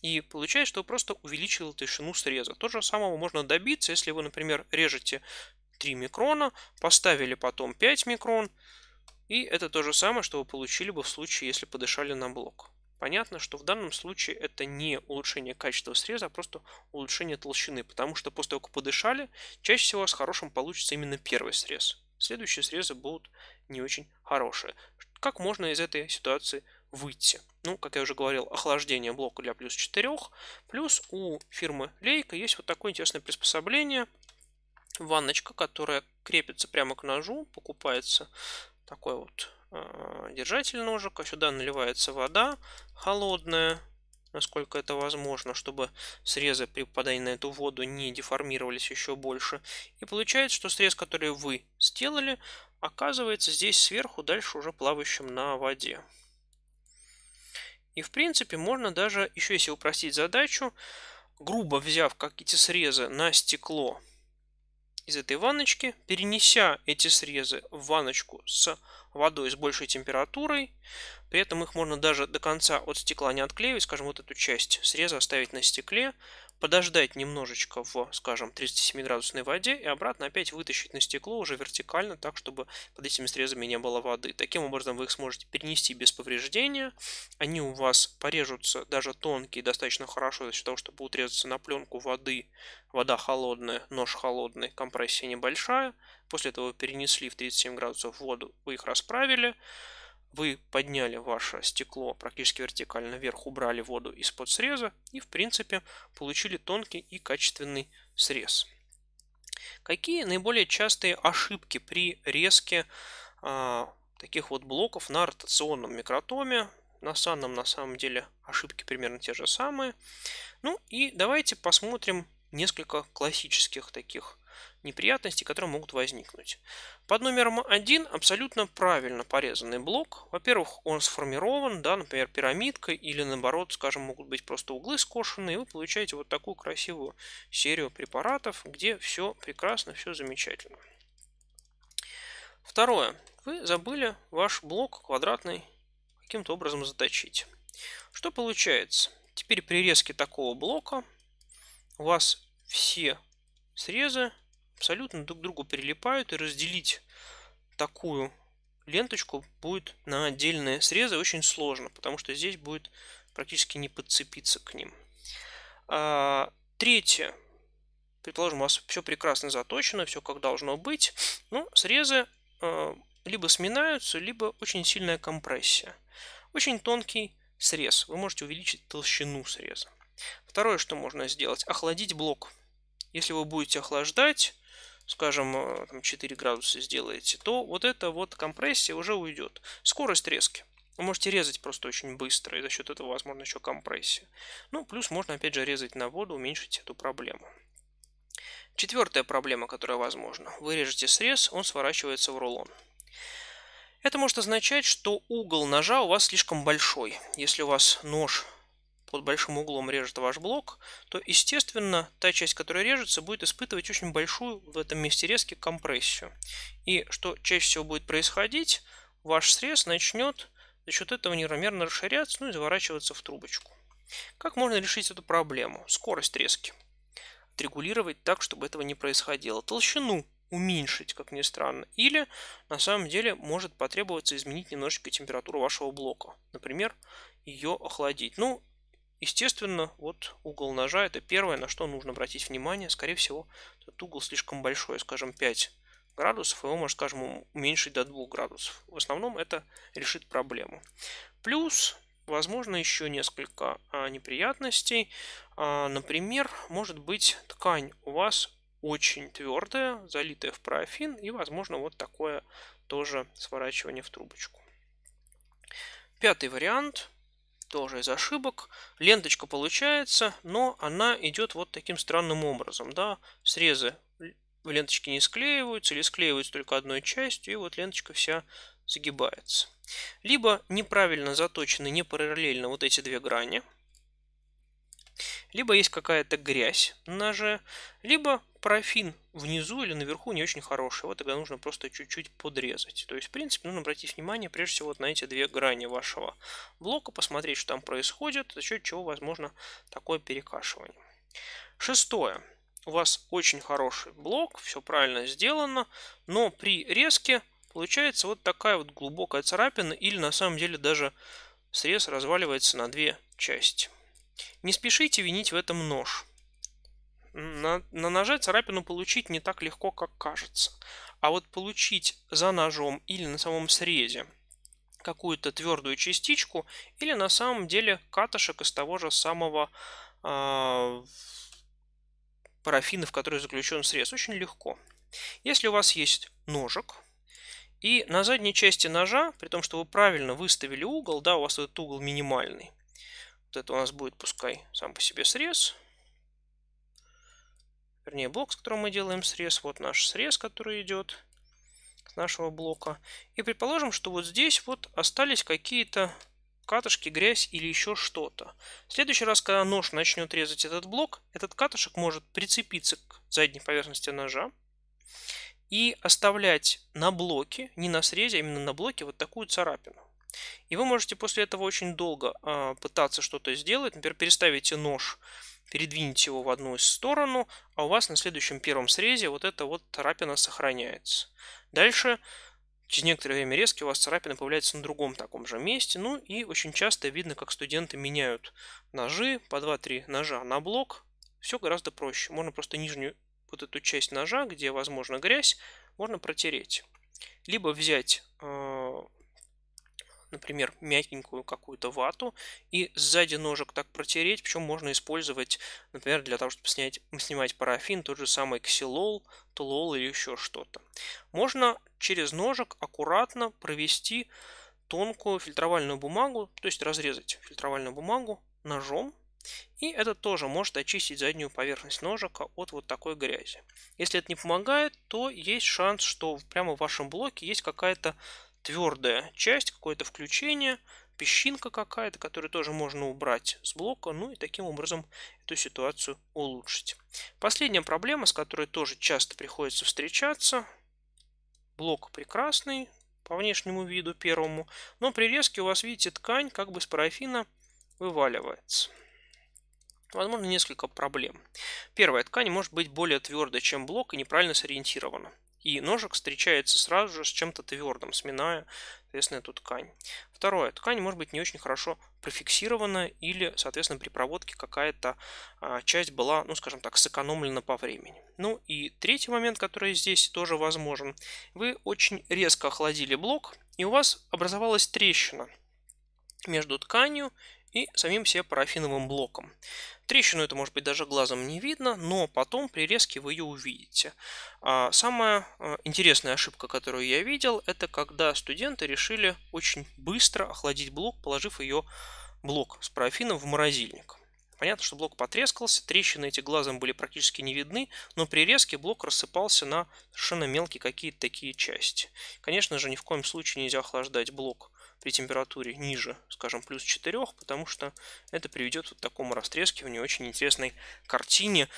и получается, что вы просто увеличили толщину среза. То же самого можно добиться, если вы, например, режете 3 микрона, поставили потом 5 микрон, и это то же самое, что вы получили бы в случае, если подышали на блок. Понятно, что в данном случае это не улучшение качества среза, а просто улучшение толщины, потому что после того, как подышали, чаще всего с хорошим получится именно первый срез. Следующие срезы будут не очень хорошие. Как можно из этой ситуации выйти? Ну, как я уже говорил, охлаждение блока для плюс 4. Плюс у фирмы Лейка есть вот такое интересное приспособление. Ванночка, которая крепится прямо к ножу, покупается такой вот а, держатель ножика. Сюда наливается вода холодная, насколько это возможно, чтобы срезы при попадании на эту воду не деформировались еще больше. И получается, что срез, который вы сделали, оказывается здесь сверху, дальше уже плавающим на воде. И в принципе можно даже, еще если упростить задачу, грубо взяв какие-то срезы на стекло из этой ванночки, перенеся эти срезы в ванночку с водой с большей температурой. При этом их можно даже до конца от стекла не отклеивать, скажем, вот эту часть среза оставить на стекле, подождать немножечко в, скажем, 37-градусной воде и обратно опять вытащить на стекло уже вертикально, так, чтобы под этими срезами не было воды. Таким образом вы их сможете перенести без повреждения. Они у вас порежутся даже тонкие достаточно хорошо за счет того, чтобы утрезаться на пленку воды. Вода холодная, нож холодный, компрессия небольшая. После этого перенесли в 37 градусов воду, вы их расправили. Вы подняли ваше стекло практически вертикально вверх, убрали воду из-под среза и, в принципе, получили тонкий и качественный срез. Какие наиболее частые ошибки при резке а, таких вот блоков на ротационном микротоме? На санном на самом деле ошибки примерно те же самые. Ну и давайте посмотрим несколько классических таких неприятностей, которые могут возникнуть. Под номером 1 абсолютно правильно порезанный блок. Во-первых, он сформирован, да, например, пирамидка или наоборот, скажем, могут быть просто углы скошены, и вы получаете вот такую красивую серию препаратов, где все прекрасно, все замечательно. Второе. Вы забыли ваш блок квадратный каким-то образом заточить. Что получается? Теперь при резке такого блока у вас все срезы абсолютно друг к другу прилипают, и разделить такую ленточку будет на отдельные срезы очень сложно, потому что здесь будет практически не подцепиться к ним. А, третье. Предположим, у вас все прекрасно заточено, все как должно быть, но ну, срезы а, либо сминаются, либо очень сильная компрессия. Очень тонкий срез. Вы можете увеличить толщину среза. Второе, что можно сделать, охладить блок. Если вы будете охлаждать, скажем, 4 э, градуса сделаете, то вот эта вот компрессия уже уйдет. Скорость резки. Вы можете резать просто очень быстро, и за счет этого, возможно, еще компрессия. Ну, плюс можно, опять же, резать на воду, уменьшить эту проблему. Четвертая проблема, которая возможна. Вы режете срез, он сворачивается в рулон. Это может означать, что угол ножа у вас слишком большой. Если у вас нож под большим углом режет ваш блок, то, естественно, та часть, которая режется, будет испытывать очень большую в этом месте резки компрессию. И что чаще всего будет происходить, ваш срез начнет за счет этого неравномерно расширяться, ну и заворачиваться в трубочку. Как можно решить эту проблему? Скорость резки. Отрегулировать так, чтобы этого не происходило. Толщину уменьшить, как ни странно. Или на самом деле может потребоваться изменить немножечко температуру вашего блока. Например, ее охладить. Ну, Естественно, вот угол ножа это первое, на что нужно обратить внимание. Скорее всего, этот угол слишком большой, скажем 5 градусов, его можно, скажем, уменьшить до 2 градусов. В основном это решит проблему. Плюс, возможно, еще несколько а, неприятностей. А, например, может быть ткань у вас очень твердая, залитая в парафин, и, возможно, вот такое тоже сворачивание в трубочку. Пятый вариант тоже из ошибок. Ленточка получается, но она идет вот таким странным образом. Да? Срезы в ленточке не склеиваются или склеиваются только одной частью, и вот ленточка вся загибается. Либо неправильно заточены не параллельно вот эти две грани – либо есть какая-то грязь на ноже, либо профин внизу или наверху не очень хороший. Вот тогда нужно просто чуть-чуть подрезать. То есть, в принципе, нужно обратить внимание прежде всего вот на эти две грани вашего блока, посмотреть, что там происходит, за счет чего возможно такое перекашивание. Шестое. У вас очень хороший блок, все правильно сделано, но при резке получается вот такая вот глубокая царапина или на самом деле даже срез разваливается на две части. Не спешите винить в этом нож. На, на ноже царапину получить не так легко, как кажется. А вот получить за ножом или на самом срезе какую-то твердую частичку или на самом деле катышек из того же самого э, парафина, в который заключен срез. Очень легко. Если у вас есть ножик, и на задней части ножа, при том, что вы правильно выставили угол, да, у вас этот угол минимальный, вот это у нас будет, пускай, сам по себе срез. Вернее, блок, с которым мы делаем срез. Вот наш срез, который идет с нашего блока. И предположим, что вот здесь вот остались какие-то катышки, грязь или еще что-то. В следующий раз, когда нож начнет резать этот блок, этот катышек может прицепиться к задней поверхности ножа и оставлять на блоке, не на срезе, а именно на блоке вот такую царапину. И вы можете после этого очень долго э, пытаться что-то сделать. Например, переставите нож, передвинете его в одну сторону, а у вас на следующем первом срезе вот эта вот царапина сохраняется. Дальше Через некоторое время резки у вас царапина появляется на другом таком же месте. Ну и очень часто видно, как студенты меняют ножи, по 2-3 ножа на блок. Все гораздо проще. Можно просто нижнюю вот эту часть ножа, где возможно грязь, можно протереть. Либо взять а, например, мягенькую какую-то вату и сзади ножек так протереть, причем можно использовать, например, для того, чтобы снять, снимать парафин, тот же самый ксилол, толол или еще что-то. Можно через ножек аккуратно провести тонкую фильтровальную бумагу, то есть разрезать фильтровальную бумагу ножом, и это тоже может очистить заднюю поверхность ножика от вот такой грязи. Если это не помогает, то есть шанс, что прямо в вашем блоке есть какая-то твердая часть, какое-то включение, песчинка какая-то, которую тоже можно убрать с блока, ну и таким образом эту ситуацию улучшить. Последняя проблема, с которой тоже часто приходится встречаться. Блок прекрасный по внешнему виду первому, но при резке у вас, видите, ткань как бы с парафина вываливается. Возможно, несколько проблем. Первая ткань может быть более твердой, чем блок, и неправильно сориентирована. И ножик встречается сразу же с чем-то твердым, сминая, соответственно, эту ткань. Второе. Ткань может быть не очень хорошо профиксирована или, соответственно, при проводке какая-то а, часть была, ну, скажем так, сэкономлена по времени. Ну и третий момент, который здесь тоже возможен. Вы очень резко охладили блок, и у вас образовалась трещина между тканью и самим себе парафиновым блоком. Трещину это может быть даже глазом не видно, но потом при резке вы ее увидите. А самая а, интересная ошибка, которую я видел, это когда студенты решили очень быстро охладить блок, положив ее блок с парафином в морозильник. Понятно, что блок потрескался, трещины эти глазом были практически не видны, но при резке блок рассыпался на совершенно мелкие какие-то такие части. Конечно же, ни в коем случае нельзя охлаждать блок при температуре ниже, скажем, плюс 4, потому что это приведет вот к такому растрескиванию, очень интересной картине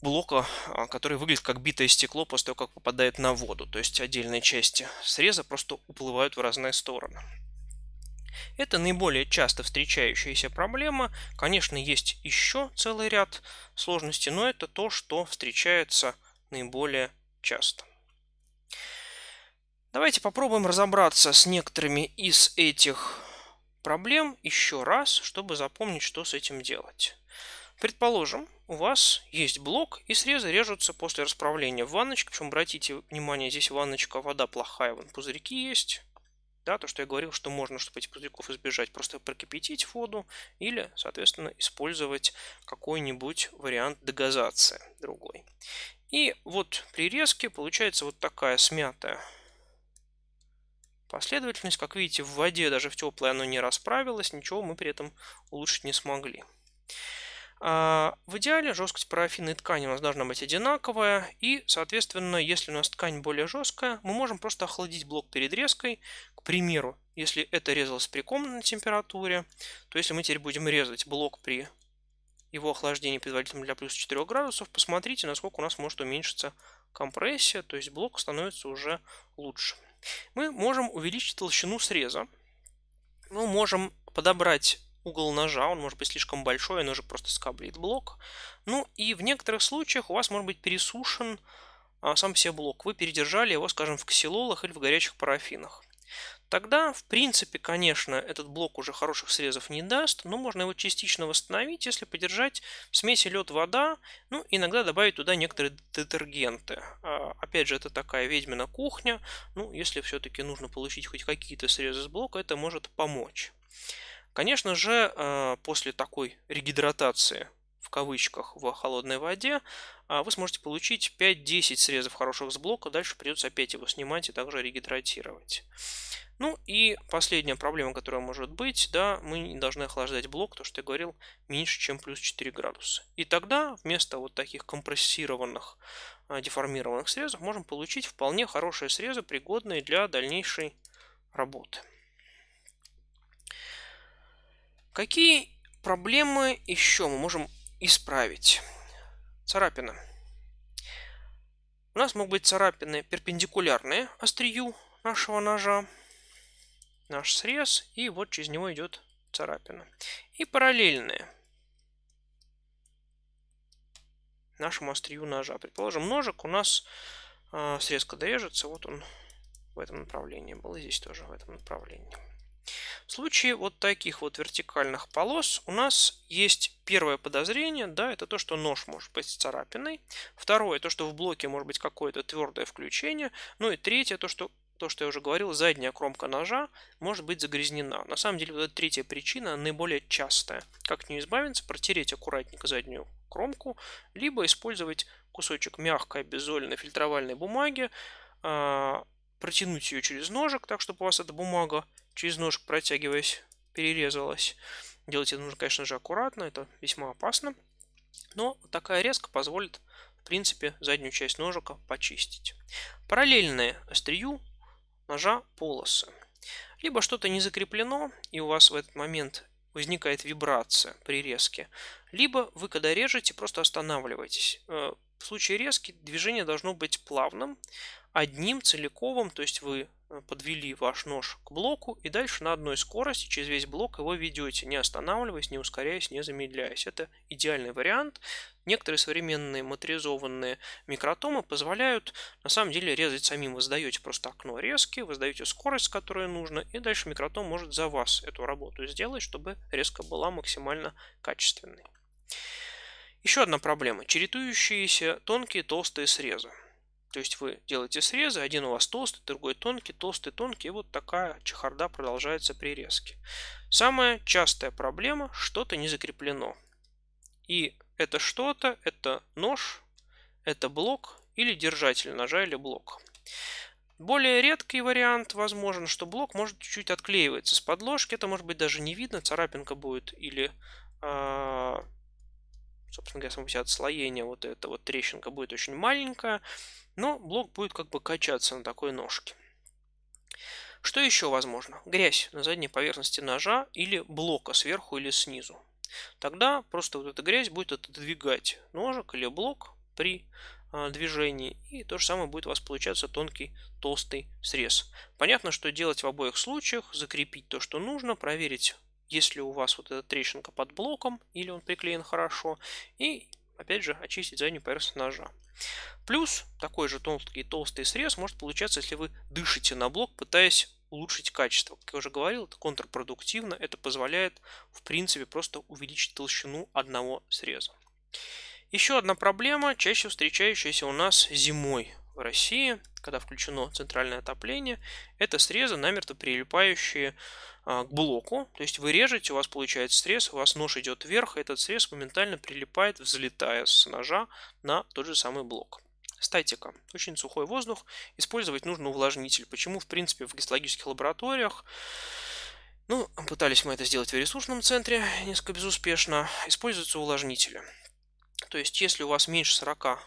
блока, а, который выглядит как битое стекло после того, как попадает на воду. То есть отдельные части среза просто уплывают в разные стороны. Это наиболее часто встречающаяся проблема. Конечно, есть еще целый ряд сложностей, но это то, что встречается наиболее часто. Давайте попробуем разобраться с некоторыми из этих проблем еще раз, чтобы запомнить, что с этим делать. Предположим, у вас есть блок, и срезы режутся после расправления в ванночке. Причем обратите внимание, здесь ванночка, вода плохая, вон пузырьки есть. Да, то, что я говорил, что можно, чтобы этих пузырьков избежать, просто прокипятить воду или, соответственно, использовать какой-нибудь вариант дегазации другой. И вот при резке получается вот такая смятая Последовательность, как видите, в воде даже в теплой оно не расправилось, ничего мы при этом улучшить не смогли. А, в идеале жесткость парафинной ткани у нас должна быть одинаковая, и, соответственно, если у нас ткань более жесткая, мы можем просто охладить блок перед резкой. К примеру, если это резалось при комнатной температуре, то если мы теперь будем резать блок при его охлаждении предварительно для плюс 4 градусов, посмотрите, насколько у нас может уменьшиться компрессия, то есть блок становится уже лучше мы можем увеличить толщину среза. Мы можем подобрать угол ножа, он может быть слишком большой, нож просто скаблит блок. Ну и в некоторых случаях у вас может быть пересушен а, сам себе блок. Вы передержали его, скажем, в ксилолах или в горячих парафинах тогда, в принципе, конечно, этот блок уже хороших срезов не даст, но можно его частично восстановить, если подержать в смеси лед-вода, ну, иногда добавить туда некоторые детергенты. А, опять же, это такая ведьмина кухня, ну, если все-таки нужно получить хоть какие-то срезы с блока, это может помочь. Конечно же, а, после такой регидратации кавычках в холодной воде, а вы сможете получить 5-10 срезов хороших с блока, дальше придется опять его снимать и также регидратировать. Ну и последняя проблема, которая может быть, да, мы не должны охлаждать блок, то, что я говорил, меньше, чем плюс 4 градуса. И тогда вместо вот таких компрессированных, а, деформированных срезов можем получить вполне хорошие срезы, пригодные для дальнейшей работы. Какие проблемы еще мы можем исправить. Царапина. У нас могут быть царапины перпендикулярные острию нашего ножа. Наш срез. И вот через него идет царапина. И параллельные нашему острию ножа. Предположим, ножик у нас э, срезка дорежется. Вот он в этом направлении был. И здесь тоже в этом направлении. В случае вот таких вот вертикальных полос у нас есть первое подозрение, да, это то, что нож может быть царапиной. Второе, то, что в блоке может быть какое-то твердое включение. Ну и третье, то, что то, что я уже говорил, задняя кромка ножа может быть загрязнена. На самом деле, вот эта третья причина наиболее частая. Как не избавиться? Протереть аккуратненько заднюю кромку, либо использовать кусочек мягкой обеззоленной фильтровальной бумаги, а, протянуть ее через ножик, так, чтобы у вас эта бумага через ножик протягиваясь перерезалась. Делать это нужно, конечно же, аккуратно, это весьма опасно. Но такая резка позволит, в принципе, заднюю часть ножика почистить. Параллельные острию ножа полосы. Либо что-то не закреплено, и у вас в этот момент возникает вибрация при резке. Либо вы, когда режете, просто останавливаетесь. Э, в случае резки движение должно быть плавным, одним целиковым, то есть вы э, подвели ваш нож к блоку и дальше на одной скорости через весь блок его ведете, не останавливаясь, не ускоряясь, не замедляясь. Это идеальный вариант. Некоторые современные моторизованные микротомы позволяют на самом деле резать самим. Вы сдаете просто окно резки, вы сдаете скорость, которая нужна, и дальше микротом может за вас эту работу сделать, чтобы резка была максимально качественной. Еще одна проблема – чередующиеся тонкие толстые срезы. То есть вы делаете срезы, один у вас толстый, другой тонкий, толстый, тонкий, и вот такая чехарда продолжается при резке. Самая частая проблема, что-то не закреплено. И это что-то, это нож, это блок или держатель ножа или блока. Более редкий вариант возможен, что блок может чуть-чуть отклеиваться с подложки. Это может быть даже не видно, царапинка будет или, а, собственно говоря, само себя отслоение, вот эта вот трещинка будет очень маленькая. Но блок будет как бы качаться на такой ножке. Что еще возможно? Грязь на задней поверхности ножа или блока сверху или снизу. Тогда просто вот эта грязь будет отодвигать ножик или блок при а, движении. И то же самое будет у вас получаться тонкий толстый срез. Понятно, что делать в обоих случаях, закрепить то, что нужно, проверить, есть ли у вас вот эта трещинка под блоком или он приклеен хорошо. И опять же очистить заднюю поверхность ножа. Плюс такой же тонкий и толстый срез может получаться, если вы дышите на блок, пытаясь улучшить качество. Как я уже говорил, это контрпродуктивно. Это позволяет, в принципе, просто увеличить толщину одного среза. Еще одна проблема, чаще встречающаяся у нас зимой в России, когда включено центральное отопление, это срезы, намертво прилипающие а, к блоку. То есть вы режете, у вас получается срез, у вас нож идет вверх, и этот срез моментально прилипает, взлетая с ножа на тот же самый блок. Статика. Очень сухой воздух. Использовать нужно увлажнитель. Почему, в принципе, в гистологических лабораториях ну, пытались мы это сделать в ресурсном центре, несколько безуспешно. Используются увлажнители. То есть, если у вас меньше 40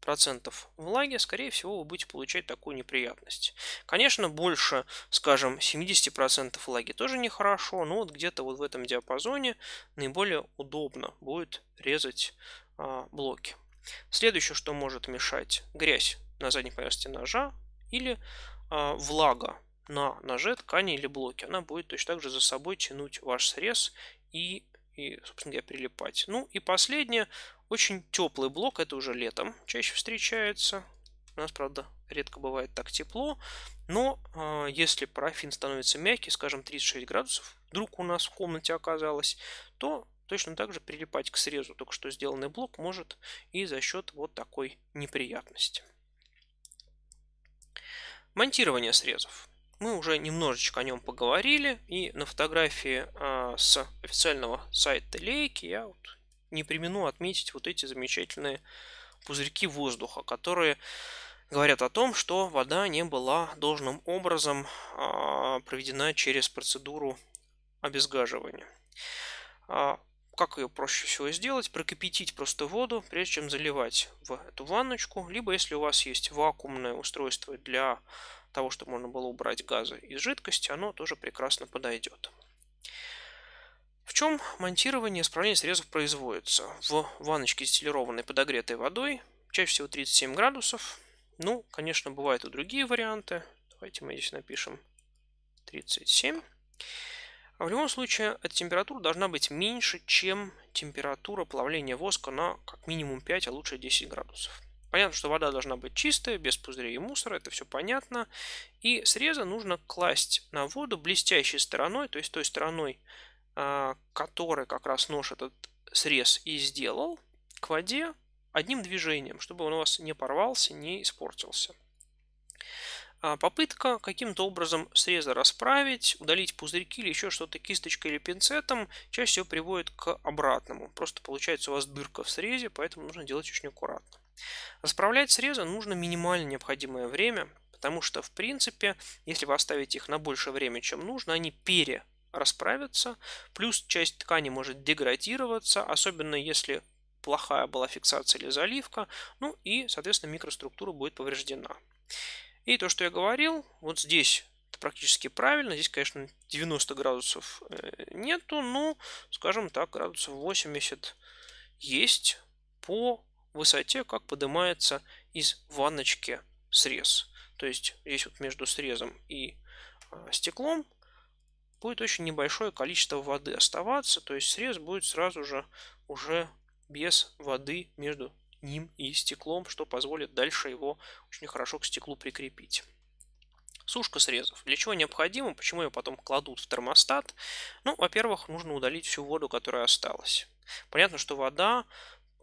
процентов влаги, скорее всего, вы будете получать такую неприятность. Конечно, больше, скажем, 70% влаги тоже нехорошо, но вот где-то вот в этом диапазоне наиболее удобно будет резать а, блоки. Следующее, что может мешать, грязь на задней поверхности ножа или а, влага на ноже, ткани или блоке. Она будет точно так же за собой тянуть ваш срез и и, собственно говоря, прилипать. Ну и последнее, очень теплый блок, это уже летом чаще встречается. У нас, правда, редко бывает так тепло, но э, если парафин становится мягкий, скажем, 36 градусов, вдруг у нас в комнате оказалось, то точно так же прилипать к срезу только что сделанный блок может и за счет вот такой неприятности. Монтирование срезов мы уже немножечко о нем поговорили, и на фотографии а, с официального сайта Лейки я вот не примену отметить вот эти замечательные пузырьки воздуха, которые говорят о том, что вода не была должным образом а, проведена через процедуру обезгаживания. А, как ее проще всего сделать? Прокипятить просто воду, прежде чем заливать в эту ванночку, либо если у вас есть вакуумное устройство для того, чтобы можно было убрать газы из жидкости, оно тоже прекрасно подойдет. В чем монтирование и исправление срезов производится? В ванночке с подогретой водой, чаще всего 37 градусов. Ну, конечно, бывают и другие варианты. Давайте мы здесь напишем 37. А в любом случае, эта температура должна быть меньше, чем температура плавления воска на как минимум 5, а лучше 10 градусов. Понятно, что вода должна быть чистая, без пузырей и мусора, это все понятно. И срезы нужно класть на воду блестящей стороной, то есть той стороной, а, которой как раз нож этот срез и сделал, к воде одним движением, чтобы он у вас не порвался, не испортился. А, попытка каким-то образом среза расправить, удалить пузырьки или еще что-то кисточкой или пинцетом чаще всего приводит к обратному. Просто получается у вас дырка в срезе, поэтому нужно делать очень аккуратно. Расправлять срезы нужно минимально необходимое время, потому что, в принципе, если вы оставите их на больше время, чем нужно, они пере расправятся, плюс часть ткани может деградироваться, особенно если плохая была фиксация или заливка, ну и, соответственно, микроструктура будет повреждена. И то, что я говорил, вот здесь это практически правильно. Здесь, конечно, 90 градусов э, нету, но, скажем так, градусов 80 есть по высоте, как поднимается из ванночки срез. То есть здесь вот между срезом и а, стеклом будет очень небольшое количество воды оставаться, то есть срез будет сразу же уже без воды между ним и стеклом, что позволит дальше его очень хорошо к стеклу прикрепить. Сушка срезов. Для чего необходимо? Почему ее потом кладут в термостат? Ну, во-первых, нужно удалить всю воду, которая осталась. Понятно, что вода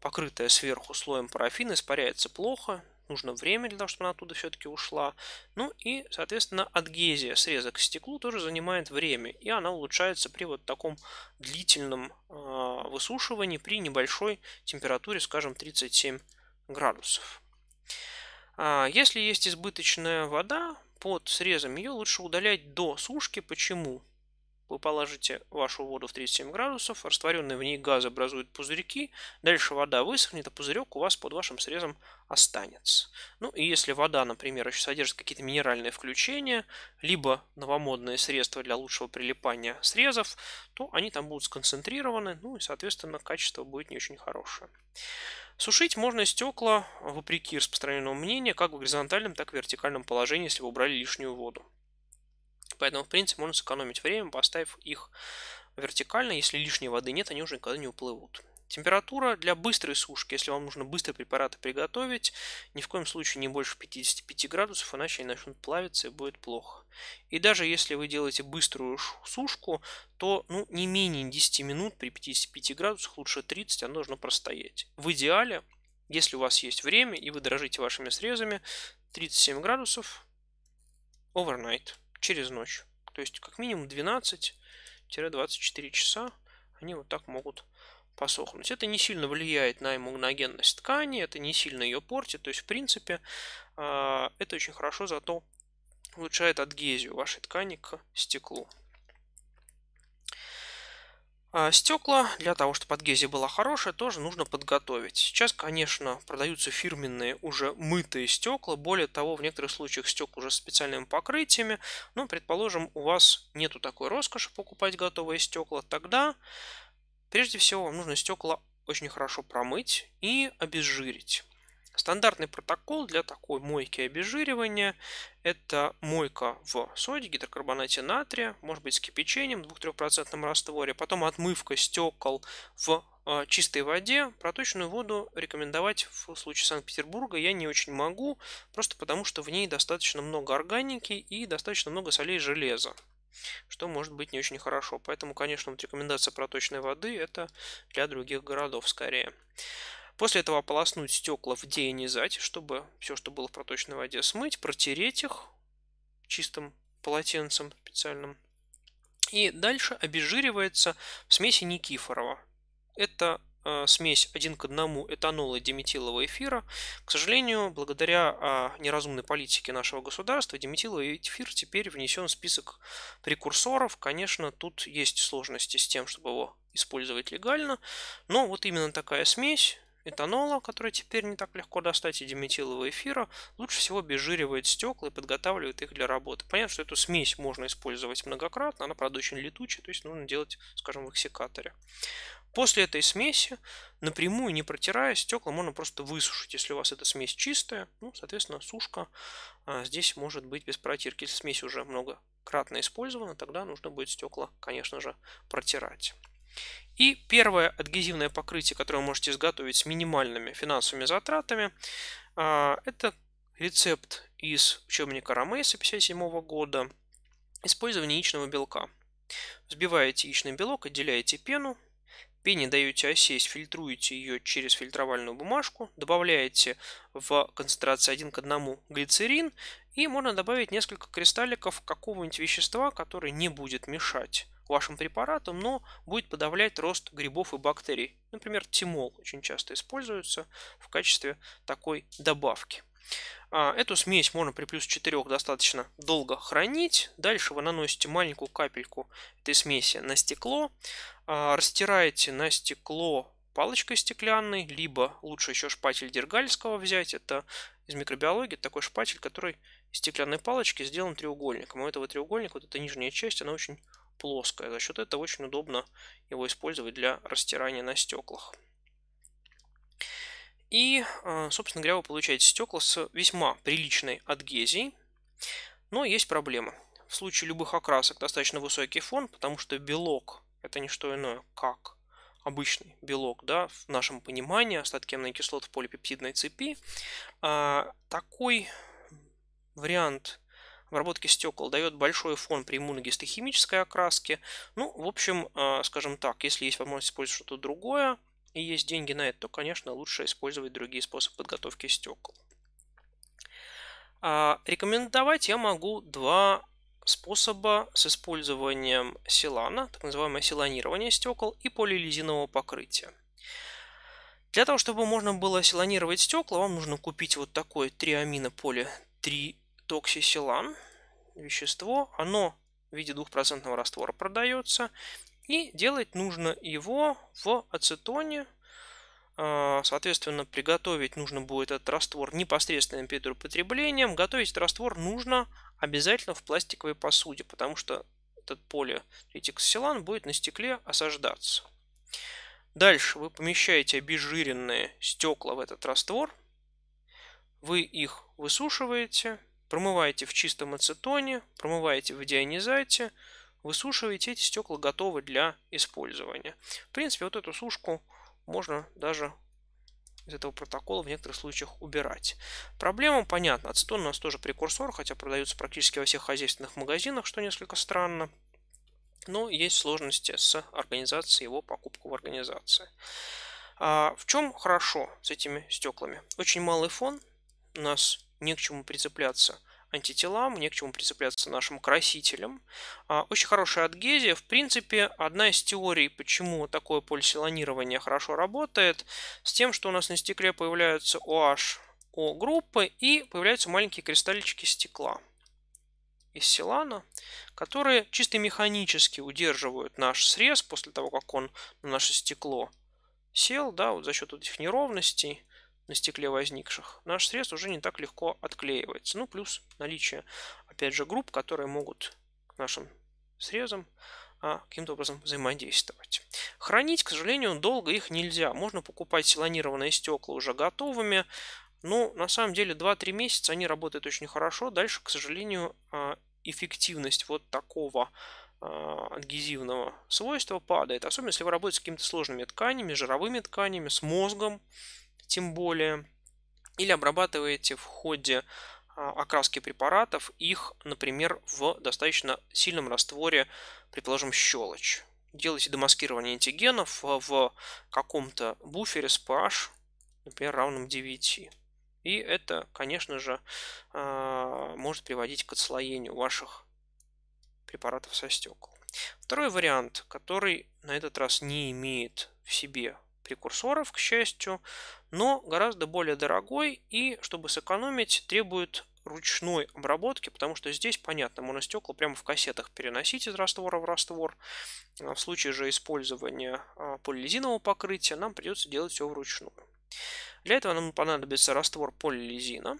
покрытая сверху слоем парафина, испаряется плохо, нужно время для того, чтобы она оттуда все-таки ушла. Ну и, соответственно, адгезия среза к стеклу тоже занимает время, и она улучшается при вот таком длительном э, высушивании при небольшой температуре, скажем, 37 градусов. А если есть избыточная вода под срезом, ее лучше удалять до сушки. Почему? Вы положите вашу воду в 37 градусов, растворенные в ней газы образуют пузырьки, дальше вода высохнет, а пузырек у вас под вашим срезом останется. Ну и если вода, например, еще содержит какие-то минеральные включения, либо новомодные средства для лучшего прилипания срезов, то они там будут сконцентрированы, ну и, соответственно, качество будет не очень хорошее. Сушить можно стекла, вопреки распространенному мнению, как в горизонтальном, так и в вертикальном положении, если вы убрали лишнюю воду. Поэтому, в принципе, можно сэкономить время, поставив их вертикально. Если лишней воды нет, они уже никогда не уплывут. Температура для быстрой сушки, если вам нужно быстро препараты приготовить, ни в коем случае не больше 55 градусов, иначе они начнут плавиться и будет плохо. И даже если вы делаете быструю сушку, то ну, не менее 10 минут при 55 градусах, лучше 30, оно должно простоять. В идеале, если у вас есть время и вы дрожите вашими срезами, 37 градусов overnight через ночь. То есть как минимум 12-24 часа они вот так могут посохнуть. Это не сильно влияет на иммуногенность ткани, это не сильно ее портит. То есть, в принципе, а, это очень хорошо, зато улучшает адгезию вашей ткани к стеклу. А стекла для того, чтобы адгезия была хорошая, тоже нужно подготовить. Сейчас, конечно, продаются фирменные уже мытые стекла. Более того, в некоторых случаях стекла уже с специальными покрытиями. Но, ну, предположим, у вас нету такой роскоши покупать готовые стекла. Тогда, прежде всего, вам нужно стекла очень хорошо промыть и обезжирить. Стандартный протокол для такой мойки и обезжиривания – это мойка в соде, гидрокарбонате натрия, может быть с кипячением в 2-3% растворе, потом отмывка стекол в э, чистой воде. Проточную воду рекомендовать в случае Санкт-Петербурга я не очень могу, просто потому что в ней достаточно много органики и достаточно много солей железа что может быть не очень хорошо. Поэтому, конечно, вот рекомендация проточной воды это для других городов скорее. После этого ополоснуть стекла в деионизать, чтобы все, что было в проточной воде, смыть, протереть их чистым полотенцем специальным. И дальше обезжиривается в смеси Никифорова. Это э, смесь один к одному этанола и диметилового эфира. К сожалению, благодаря э, неразумной политике нашего государства, диметиловый эфир теперь внесен в список прекурсоров. Конечно, тут есть сложности с тем, чтобы его использовать легально. Но вот именно такая смесь Этанола, который теперь не так легко достать, и диметилового эфира, лучше всего обезжиривает стекла и подготавливает их для работы. Понятно, что эту смесь можно использовать многократно, она, правда, очень летучая, то есть нужно делать, скажем, в эксикаторе. После этой смеси, напрямую не протирая, стекла можно просто высушить. Если у вас эта смесь чистая, ну, соответственно, сушка а, здесь может быть без протирки. Если смесь уже многократно использована, тогда нужно будет стекла, конечно же, протирать. И первое адгезивное покрытие, которое вы можете изготовить с минимальными финансовыми затратами, а, это рецепт из учебника Ромейса 1957 года «Использование яичного белка». Взбиваете яичный белок, отделяете пену, пене даете осесть, фильтруете ее через фильтровальную бумажку, добавляете в концентрации 1 к 1 глицерин и можно добавить несколько кристалликов какого-нибудь вещества, который не будет мешать вашим препаратам, но будет подавлять рост грибов и бактерий. Например, тимол очень часто используется в качестве такой добавки. А, эту смесь можно при плюс 4 достаточно долго хранить. Дальше вы наносите маленькую капельку этой смеси на стекло, а, растираете на стекло палочкой стеклянной, либо лучше еще шпатель Дергальского взять. Это из микробиологии такой шпатель, который из стеклянной палочки сделан треугольником. У этого треугольника вот эта нижняя часть, она очень Плоская. За счет этого очень удобно его использовать для растирания на стеклах. И, а, собственно говоря, вы получаете стекла с весьма приличной адгезией. Но есть проблема. В случае любых окрасок достаточно высокий фон, потому что белок – это не что иное, как обычный белок, да, в нашем понимании, остатки аминокислот в полипептидной цепи. А, такой вариант обработки стекол дает большой фон при иммуногистохимической окраске. Ну, в общем, э, скажем так, если есть возможность использовать что-то другое и есть деньги на это, то, конечно, лучше использовать другие способы подготовки стекол. А, рекомендовать я могу два способа с использованием силана, так называемое селанирование стекол и полилизинового покрытия. Для того, чтобы можно было селанировать стекла, вам нужно купить вот такое триаминополе 3 токсисилан, вещество, оно в виде двухпроцентного раствора продается. И делать нужно его в ацетоне. А, соответственно, приготовить нужно будет этот раствор непосредственным перед употреблением. Готовить этот раствор нужно обязательно в пластиковой посуде, потому что этот полиэтиксилан будет на стекле осаждаться. Дальше вы помещаете обезжиренные стекла в этот раствор, вы их высушиваете – Промываете в чистом ацетоне, промываете в дионизате, высушиваете, эти стекла готовы для использования. В принципе, вот эту сушку можно даже из этого протокола в некоторых случаях убирать. Проблема понятна. Ацетон у нас тоже прекурсор, хотя продается практически во всех хозяйственных магазинах, что несколько странно. Но есть сложности с организацией его покупку в организации. А в чем хорошо с этими стеклами? Очень малый фон, у нас не к чему прицепляться антителам, не к чему прицепляться нашим красителем. А, очень хорошая адгезия. В принципе, одна из теорий, почему такое полисилонирование хорошо работает, с тем, что у нас на стекле появляются OH о группы и появляются маленькие кристаллички стекла из селана, которые чисто механически удерживают наш срез после того, как он на наше стекло сел, да, вот за счет вот этих неровностей на стекле возникших, наш срез уже не так легко отклеивается. Ну, плюс наличие, опять же, групп, которые могут к нашим срезам а, каким-то образом взаимодействовать. Хранить, к сожалению, долго их нельзя. Можно покупать силонированные стекла уже готовыми, но на самом деле 2-3 месяца они работают очень хорошо. Дальше, к сожалению, а, эффективность вот такого а, адгезивного свойства падает. Особенно, если вы работаете с какими-то сложными тканями, жировыми тканями, с мозгом, тем более, или обрабатываете в ходе а, окраски препаратов их, например, в достаточно сильном растворе, предположим, щелочь. Делаете демаскирование антигенов а, в каком-то буфере с pH, например, равным 9. И это, конечно же, а, может приводить к отслоению ваших препаратов со стекол. Второй вариант, который на этот раз не имеет в себе прекурсоров, к счастью, но гораздо более дорогой и, чтобы сэкономить, требует ручной обработки, потому что здесь, понятно, можно стекла прямо в кассетах переносить из раствора в раствор. А в случае же использования а, полилизинового покрытия нам придется делать все вручную. Для этого нам понадобится раствор полилизина,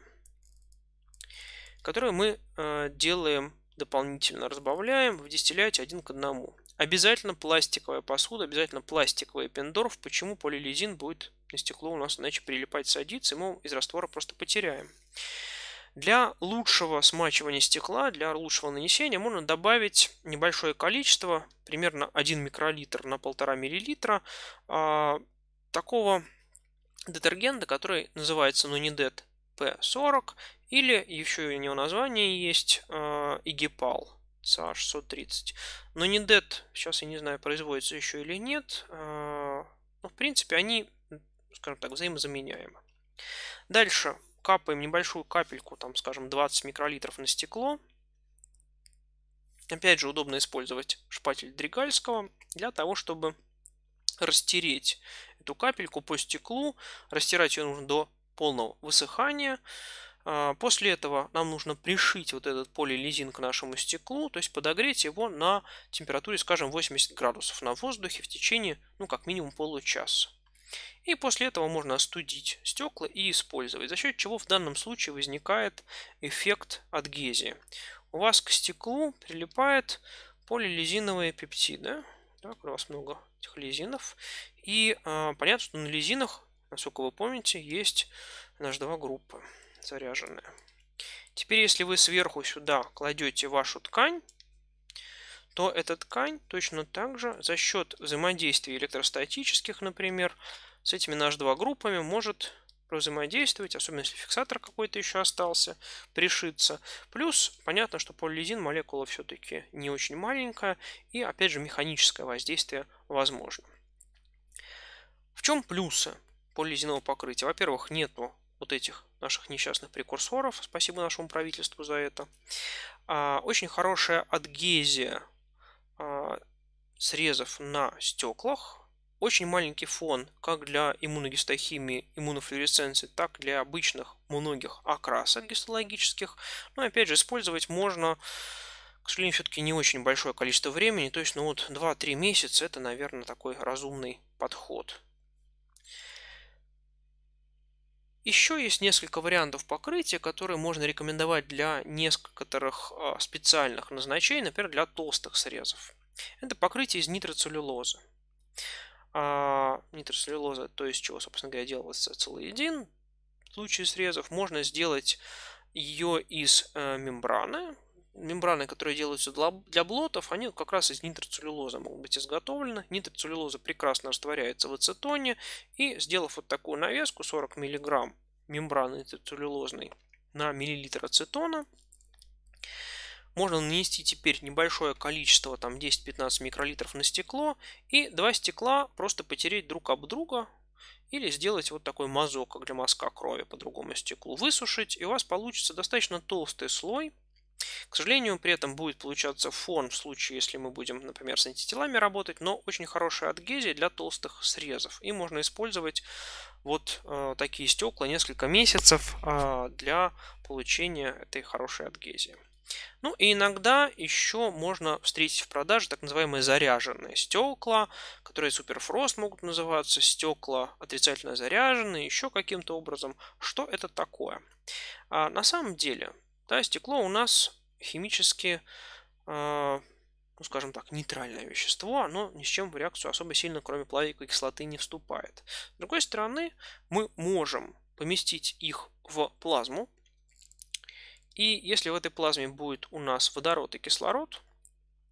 который мы а, делаем дополнительно, разбавляем в дистилляте один к одному. Обязательно пластиковая посуда, обязательно пластиковый пендорф. Почему полилизин будет на стекло у нас иначе прилипать, садиться, и мы из раствора просто потеряем. Для лучшего смачивания стекла, для лучшего нанесения можно добавить небольшое количество, примерно 1 микролитр на 1,5 миллилитра, а, такого детергента, который называется Nunidet P40, или еще у него название есть э, Игипал. CH630. Но не DET, сейчас я не знаю, производится еще или нет. А, но, в принципе, они, скажем так, взаимозаменяемы. Дальше капаем небольшую капельку, там, скажем, 20 микролитров на стекло. Опять же, удобно использовать шпатель Дригальского для того, чтобы растереть эту капельку по стеклу. Растирать ее нужно до полного высыхания. А, после этого нам нужно пришить вот этот полилизин к нашему стеклу, то есть подогреть его на температуре, скажем, 80 градусов на воздухе в течение, ну, как минимум получаса. И после этого можно остудить стекла и использовать, за счет чего в данном случае возникает эффект адгезии. У вас к стеклу прилипает полилизиновые пептиды. Так, у вас много этих лизинов. И э, понятно, что на лизинах, насколько вы помните, есть наш два группы заряженная. Теперь, если вы сверху сюда кладете вашу ткань, то эта ткань точно так же за счет взаимодействия электростатических, например, с этими NH2 группами может взаимодействовать, особенно если фиксатор какой-то еще остался, пришиться. Плюс, понятно, что полилизин молекула все-таки не очень маленькая, и опять же механическое воздействие возможно. В чем плюсы полилизинового покрытия? Во-первых, нету вот этих наших несчастных прекурсоров. Спасибо нашему правительству за это. А, очень хорошая адгезия а, срезов на стеклах. Очень маленький фон как для иммуногистохимии, иммунофлюоресценции, так и для обычных многих окрасок гистологических. Но опять же, использовать можно, к сожалению, все-таки не очень большое количество времени. То есть, ну вот 2-3 месяца это, наверное, такой разумный подход. Еще есть несколько вариантов покрытия, которые можно рекомендовать для некоторых а, специальных назначений, например, для толстых срезов. Это покрытие из нитроцеллюлозы. А нитроцеллюлоза, то есть чего, собственно говоря, делается целоедин. В случае срезов можно сделать ее из э, мембраны, мембраны, которые делаются для блотов, они как раз из нитроцеллюлозы могут быть изготовлены. Нитроцеллюлоза прекрасно растворяется в ацетоне. И сделав вот такую навеску 40 мг мембраны нитроцеллюлозной на миллилитр ацетона, можно нанести теперь небольшое количество, там 10-15 микролитров на стекло, и два стекла просто потереть друг об друга, или сделать вот такой мазок, как для мазка крови по другому стеклу, высушить, и у вас получится достаточно толстый слой к сожалению, при этом будет получаться фон в случае, если мы будем, например, с антителами работать, но очень хорошая адгезия для толстых срезов. И можно использовать вот э, такие стекла несколько месяцев э, для получения этой хорошей адгезии. Ну и иногда еще можно встретить в продаже так называемые заряженные стекла, которые суперфрост могут называться, стекла отрицательно заряженные, еще каким-то образом. Что это такое? А на самом деле да, стекло у нас химически, э, ну скажем так, нейтральное вещество, оно ни с чем в реакцию особо сильно, кроме плавиковой кислоты, не вступает. С другой стороны, мы можем поместить их в плазму, и если в этой плазме будет у нас водород и кислород,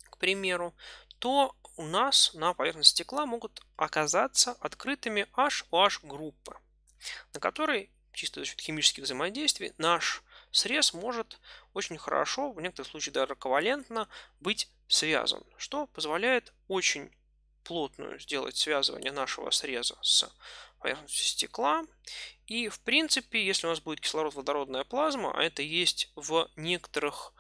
к примеру, то у нас на поверхности стекла могут оказаться открытыми HOH-группы, на которой, чисто за счет химических взаимодействий, наш срез может очень хорошо, в некоторых случаях даже ковалентно быть связан, что позволяет очень плотную сделать связывание нашего среза с поверхностью стекла. И в принципе, если у нас будет кислород-водородная плазма, а это есть в некоторых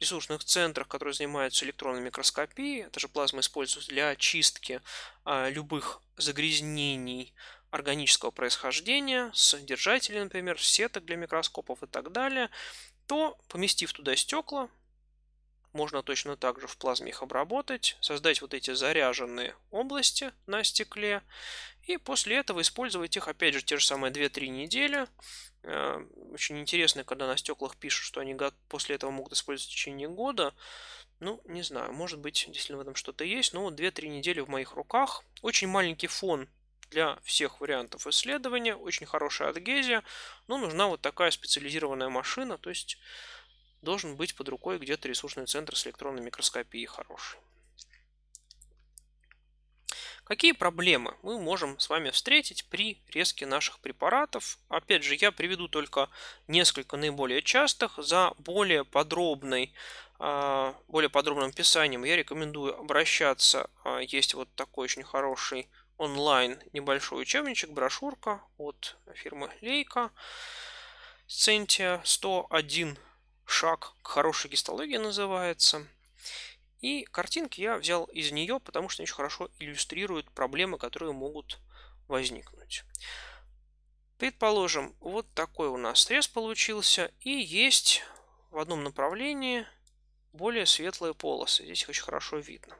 ресурсных центрах, которые занимаются электронной микроскопией, эта же плазма используется для очистки а, любых загрязнений органического происхождения, содержатели, например, сеток для микроскопов и так далее, то, поместив туда стекла, можно точно так же в плазме их обработать, создать вот эти заряженные области на стекле, и после этого использовать их, опять же, те же самые 2-3 недели. Э, очень интересно, когда на стеклах пишут, что они после этого могут использовать в течение года. Ну, не знаю, может быть, действительно в этом что-то есть, но вот 2-3 недели в моих руках. Очень маленький фон для всех вариантов исследования, очень хорошая адгезия, но нужна вот такая специализированная машина, то есть должен быть под рукой где-то ресурсный центр с электронной микроскопией хороший. Какие проблемы мы можем с вами встретить при резке наших препаратов? Опять же, я приведу только несколько наиболее частых. За более, подробной, а, более подробным описанием я рекомендую обращаться. А, есть вот такой очень хороший онлайн небольшой учебничек, брошюрка от фирмы Лейка. Сентия 101 шаг к хорошей гистологии называется. И картинки я взял из нее, потому что они очень хорошо иллюстрируют проблемы, которые могут возникнуть. Предположим, вот такой у нас срез получился. И есть в одном направлении более светлые полосы. Здесь их очень хорошо видно.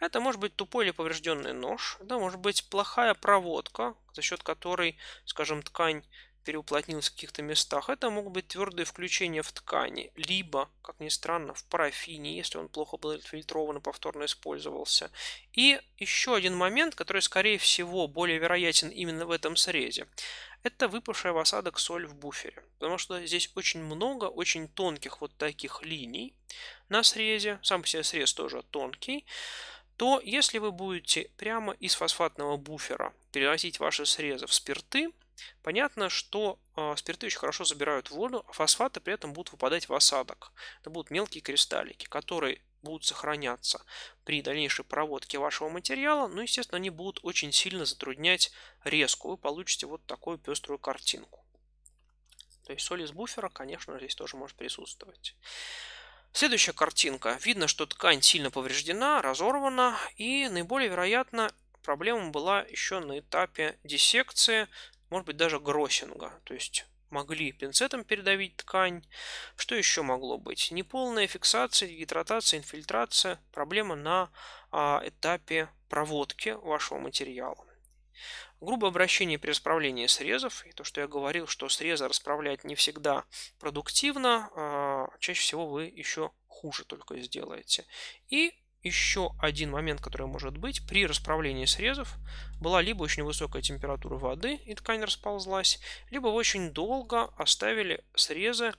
Это может быть тупой или поврежденный нож, да, может быть плохая проводка, за счет которой, скажем, ткань переуплотнилась в каких-то местах. Это могут быть твердые включения в ткани, либо, как ни странно, в парафине, если он плохо был отфильтрован и повторно использовался. И еще один момент, который, скорее всего, более вероятен именно в этом срезе, это выпавшая в осадок соль в буфере. Потому что здесь очень много очень тонких вот таких линий, на срезе, сам по себе срез тоже тонкий, то если вы будете прямо из фосфатного буфера переносить ваши срезы в спирты, понятно, что э, спирты очень хорошо забирают воду, а фосфаты при этом будут выпадать в осадок. Это будут мелкие кристаллики, которые будут сохраняться при дальнейшей проводке вашего материала. но, естественно, они будут очень сильно затруднять резку. Вы получите вот такую пеструю картинку. То есть соль из буфера, конечно, здесь тоже может присутствовать. Следующая картинка. Видно, что ткань сильно повреждена, разорвана, и наиболее вероятно проблема была еще на этапе диссекции, может быть даже гроссинга, то есть могли пинцетом передавить ткань. Что еще могло быть? Неполная фиксация, гидратация, инфильтрация. Проблема на а, этапе проводки вашего материала. Грубое обращение при расправлении срезов, и то, что я говорил, что срезы расправлять не всегда продуктивно, а, чаще всего вы еще хуже только сделаете. И еще один момент, который может быть, при расправлении срезов была либо очень высокая температура воды и ткань расползлась, либо вы очень долго оставили срезы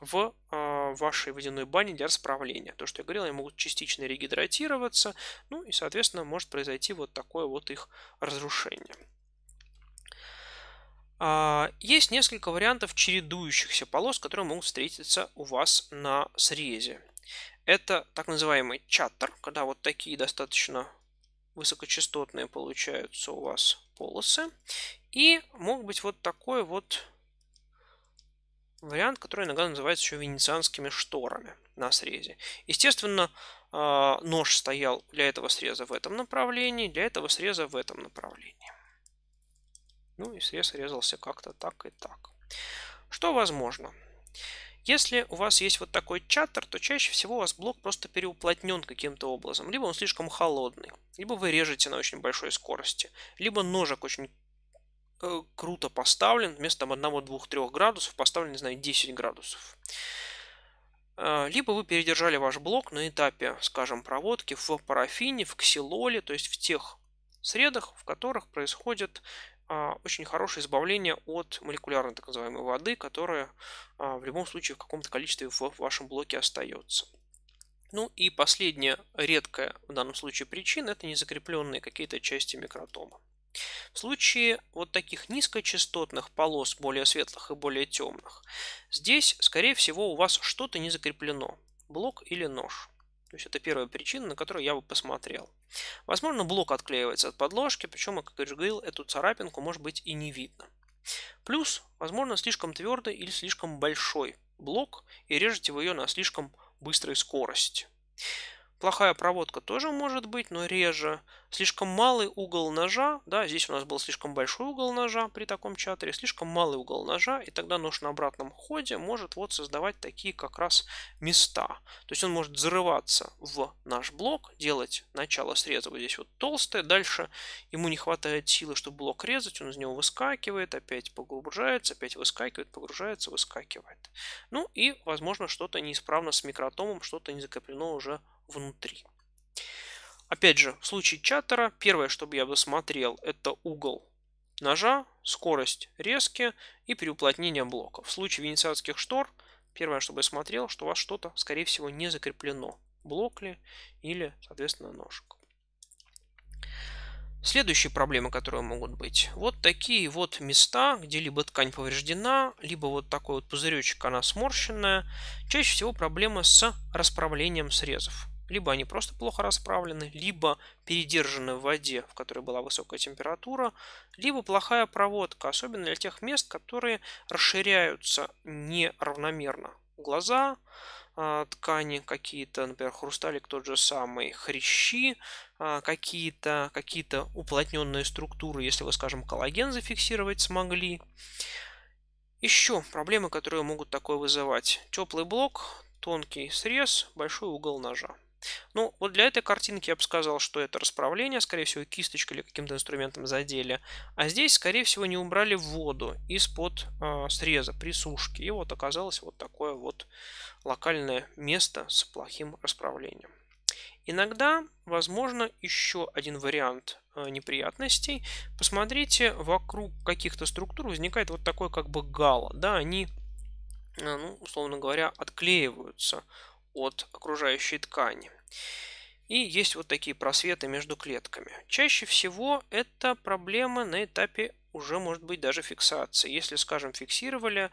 в э, вашей водяной бане для расправления. То, что я говорил, они могут частично регидратироваться, ну и, соответственно, может произойти вот такое вот их разрушение. А, есть несколько вариантов чередующихся полос, которые могут встретиться у вас на срезе. Это так называемый чаттер, когда вот такие достаточно высокочастотные получаются у вас полосы. И может быть вот такой вот вариант, который иногда называется еще венецианскими шторами на срезе. Естественно, а, нож стоял для этого среза в этом направлении, для этого среза в этом направлении. Ну и срез резался как-то так и так. Что возможно? Если у вас есть вот такой чаттер, то чаще всего у вас блок просто переуплотнен каким-то образом. Либо он слишком холодный, либо вы режете на очень большой скорости, либо ножик очень э, круто поставлен, вместо там 1, 2, 3 градусов поставлен, не знаю, 10 градусов. Э, либо вы передержали ваш блок на этапе, скажем, проводки в парафине, в ксилоле, то есть в тех средах, в которых происходит а, очень хорошее избавление от молекулярной так называемой воды, которая а, в любом случае в каком-то количестве в вашем блоке остается. Ну и последняя редкая в данном случае причина – это незакрепленные какие-то части микротома. В случае вот таких низкочастотных полос, более светлых и более темных, здесь, скорее всего, у вас что-то не закреплено – блок или нож – то есть это первая причина, на которую я бы посмотрел. Возможно, блок отклеивается от подложки, причем, как я уже говорил, эту царапинку может быть и не видно. Плюс, возможно, слишком твердый или слишком большой блок, и режете вы ее на слишком быстрой скорости. Плохая проводка тоже может быть, но реже. Слишком малый угол ножа, да, здесь у нас был слишком большой угол ножа при таком чаттере, слишком малый угол ножа, и тогда нож на обратном ходе может вот создавать такие как раз места. То есть он может взрываться в наш блок, делать начало среза вот здесь вот толстое, дальше ему не хватает силы, чтобы блок резать, он из него выскакивает, опять погружается, опять выскакивает, погружается, выскакивает. Ну и, возможно, что-то неисправно с микротомом, что-то не закреплено уже внутри. Опять же, в случае чаттера, первое, что бы смотрел, это угол ножа, скорость резки и переуплотнение блока. В случае венецианских штор, первое, чтобы я смотрел, что у вас что-то, скорее всего, не закреплено. Блок ли или, соответственно, ножик. Следующие проблемы, которые могут быть. Вот такие вот места, где либо ткань повреждена, либо вот такой вот пузыречек, она сморщенная. Чаще всего проблема с расправлением срезов. Либо они просто плохо расправлены, либо передержаны в воде, в которой была высокая температура, либо плохая проводка, особенно для тех мест, которые расширяются неравномерно. Глаза, а, ткани какие-то, например, хрусталик тот же самый, хрящи, а, какие-то какие уплотненные структуры, если вы, скажем, коллаген зафиксировать смогли. Еще проблемы, которые могут такое вызывать. Теплый блок, тонкий срез, большой угол ножа. Ну, вот для этой картинки я бы сказал, что это расправление, скорее всего, кисточкой или каким-то инструментом задели. А здесь, скорее всего, не убрали воду из-под э, среза при сушке. И вот оказалось вот такое вот локальное место с плохим расправлением. Иногда, возможно, еще один вариант а, неприятностей. Посмотрите, вокруг каких-то структур возникает вот такое как бы гало. Да, они, а, ну, условно говоря, отклеиваются от окружающей ткани. И есть вот такие просветы между клетками. Чаще всего это проблема на этапе уже может быть даже фиксации. Если, скажем, фиксировали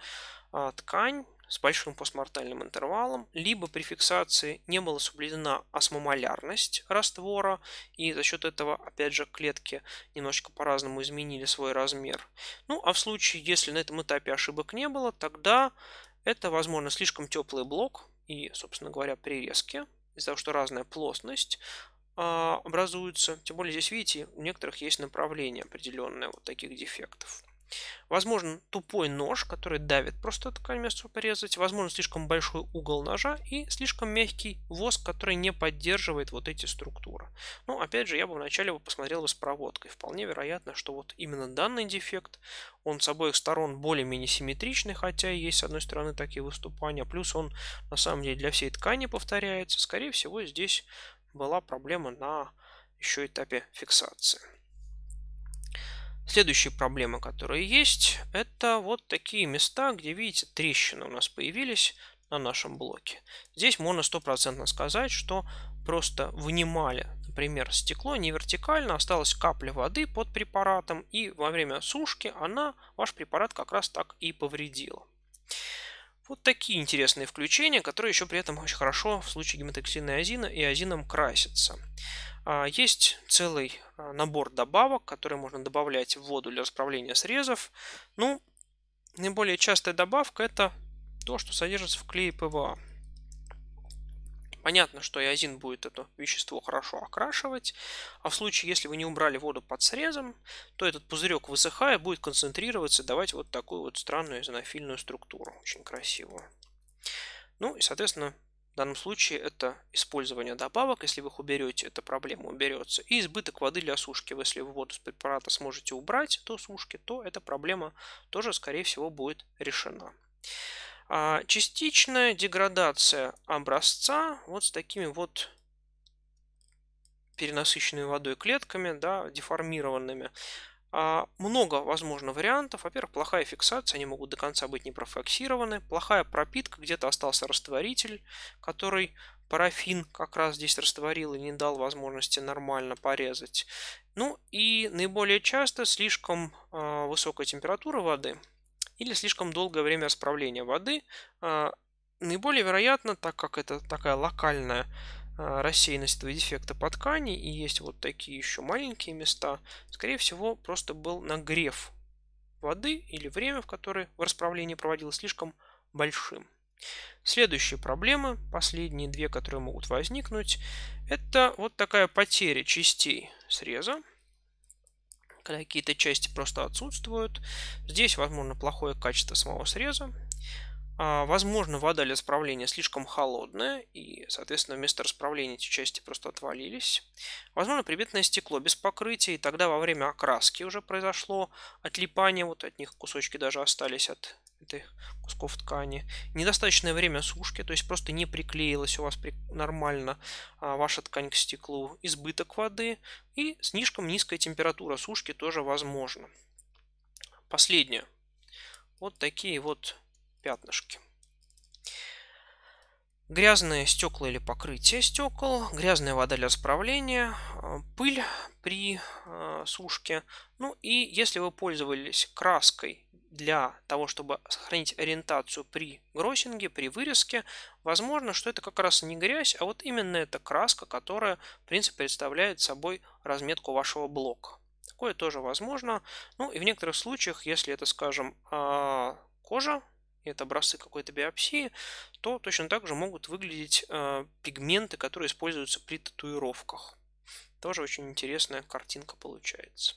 а, ткань с большим постмортальным интервалом, либо при фиксации не была соблюдена осмомолярность раствора, и за счет этого, опять же, клетки немножечко по-разному изменили свой размер. Ну, а в случае, если на этом этапе ошибок не было, тогда это, возможно, слишком теплый блок, и, собственно говоря, при резке, из-за того, что разная плотность а, образуется. Тем более здесь, видите, у некоторых есть направление определенное вот таких дефектов. Возможно, тупой нож, который давит просто такое место порезать. Возможно, слишком большой угол ножа и слишком мягкий воск, который не поддерживает вот эти структуры. Ну, опять же, я бы вначале бы посмотрел бы с проводкой. Вполне вероятно, что вот именно данный дефект, он с обоих сторон более-менее симметричный, хотя есть с одной стороны такие выступания. Плюс он, на самом деле, для всей ткани повторяется. Скорее всего, здесь была проблема на еще этапе фиксации. Следующая проблема, которая есть, это вот такие места, где, видите, трещины у нас появились на нашем блоке. Здесь можно стопроцентно сказать, что просто вынимали, например, стекло не вертикально, осталась капля воды под препаратом, и во время сушки она ваш препарат как раз так и повредила. Вот такие интересные включения, которые еще при этом очень хорошо в случае гематоксильной азина и азином красятся. А, есть целый а, набор добавок, которые можно добавлять в воду для расправления срезов. Ну, наиболее частая добавка это то, что содержится в клее ПВА. Понятно, что иозин будет это вещество хорошо окрашивать, а в случае, если вы не убрали воду под срезом, то этот пузырек, высыхая, будет концентрироваться и давать вот такую вот странную изонофильную структуру, очень красивую. Ну и, соответственно, в данном случае это использование добавок, если вы их уберете, эта проблема уберется. И избыток воды для сушки. Если вы воду с препарата сможете убрать до сушки, то эта проблема тоже, скорее всего, будет решена. А частичная деградация образца вот с такими вот перенасыщенными водой клетками, да, деформированными. А, много, возможно, вариантов. Во-первых, плохая фиксация, они могут до конца быть не профиксированы. Плохая пропитка, где-то остался растворитель, который парафин как раз здесь растворил и не дал возможности нормально порезать. Ну и наиболее часто слишком э, высокая температура воды – или слишком долгое время расправления воды. А, наиболее вероятно, так как это такая локальная а, рассеянность этого дефекта по ткани и есть вот такие еще маленькие места, скорее всего, просто был нагрев воды или время, в которое в расправлении проводилось слишком большим. Следующие проблемы, последние две, которые могут возникнуть, это вот такая потеря частей среза – когда какие-то части просто отсутствуют. Здесь, возможно, плохое качество самого среза. А, возможно, вода для расправления слишком холодная, и, соответственно, вместо расправления эти части просто отвалились. Возможно, прибитное стекло без покрытия, и тогда во время окраски уже произошло отлипание, вот от них кусочки даже остались от этой кусков ткани. Недостаточное время сушки, то есть просто не приклеилась у вас при... нормально а, ваша ткань к стеклу. Избыток воды и слишком низкая температура сушки тоже возможно. Последнее. Вот такие вот пятнышки. Грязные стекла или покрытие стекол, грязная вода для расправления, а, пыль при а, сушке. Ну и если вы пользовались краской для того, чтобы сохранить ориентацию при гроссинге, при вырезке, возможно, что это как раз не грязь, а вот именно эта краска, которая, в принципе, представляет собой разметку вашего блока. Такое тоже возможно. Ну и в некоторых случаях, если это, скажем, а, кожа, и это образцы какой-то биопсии, то точно так же могут выглядеть а, пигменты, которые используются при татуировках. Тоже очень интересная картинка получается.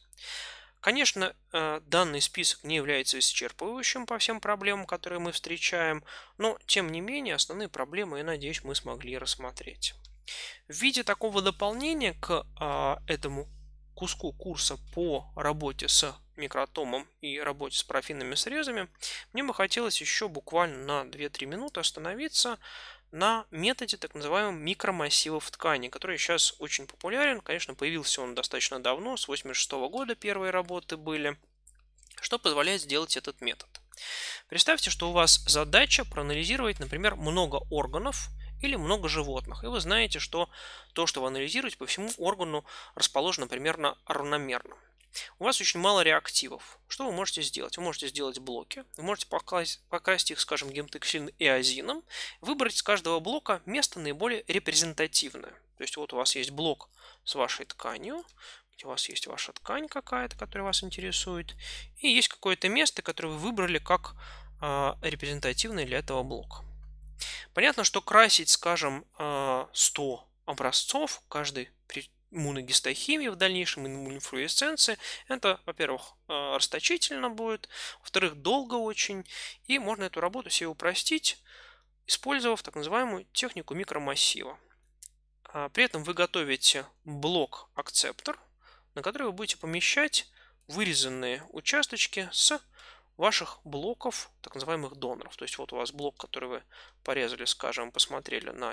Конечно, э, данный список не является исчерпывающим по всем проблемам, которые мы встречаем, но тем не менее основные проблемы, я надеюсь, мы смогли рассмотреть. В виде такого дополнения к а, этому куску курса по работе с микротомом и работе с профильными срезами, мне бы хотелось еще буквально на 2-3 минуты остановиться на методе так называемых микромассивов ткани, который сейчас очень популярен. Конечно, появился он достаточно давно, с 1986 года первые работы были, что позволяет сделать этот метод. Представьте, что у вас задача проанализировать, например, много органов или много животных. И вы знаете, что то, что вы анализируете, по всему органу расположено примерно равномерно. У вас очень мало реактивов. Что вы можете сделать? Вы можете сделать блоки, вы можете покрасить, покрасить их, скажем, гемтексилин и азином, выбрать с каждого блока место наиболее репрезентативное. То есть вот у вас есть блок с вашей тканью, у вас есть ваша ткань какая-то, которая вас интересует, и есть какое-то место, которое вы выбрали как э, репрезентативное для этого блока. Понятно, что красить, скажем, э, а, 100 образцов, каждый иммуногистохимии в дальнейшем, иммунофлуоресценции, это, во-первых, э, расточительно будет, во-вторых, долго очень, и можно эту работу себе упростить, использовав так называемую технику микромассива. А, при этом вы готовите блок-акцептор, на который вы будете помещать вырезанные участочки с ваших блоков, так называемых доноров. То есть вот у вас блок, который вы порезали, скажем, посмотрели на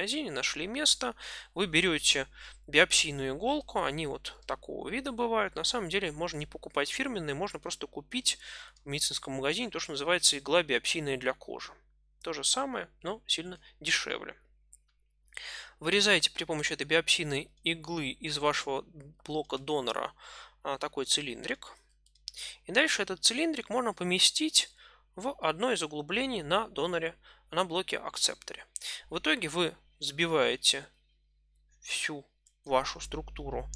озине, нашли место, вы берете биопсийную иголку, они вот такого вида бывают. На самом деле можно не покупать фирменные, можно просто купить в медицинском магазине то, что называется игла биопсийная для кожи. То же самое, но сильно дешевле. Вырезаете при помощи этой биопсийной иглы из вашего блока донора а, такой цилиндрик – и дальше этот цилиндрик можно поместить в одно из углублений на доноре, на блоке акцепторе. В итоге вы сбиваете всю вашу структуру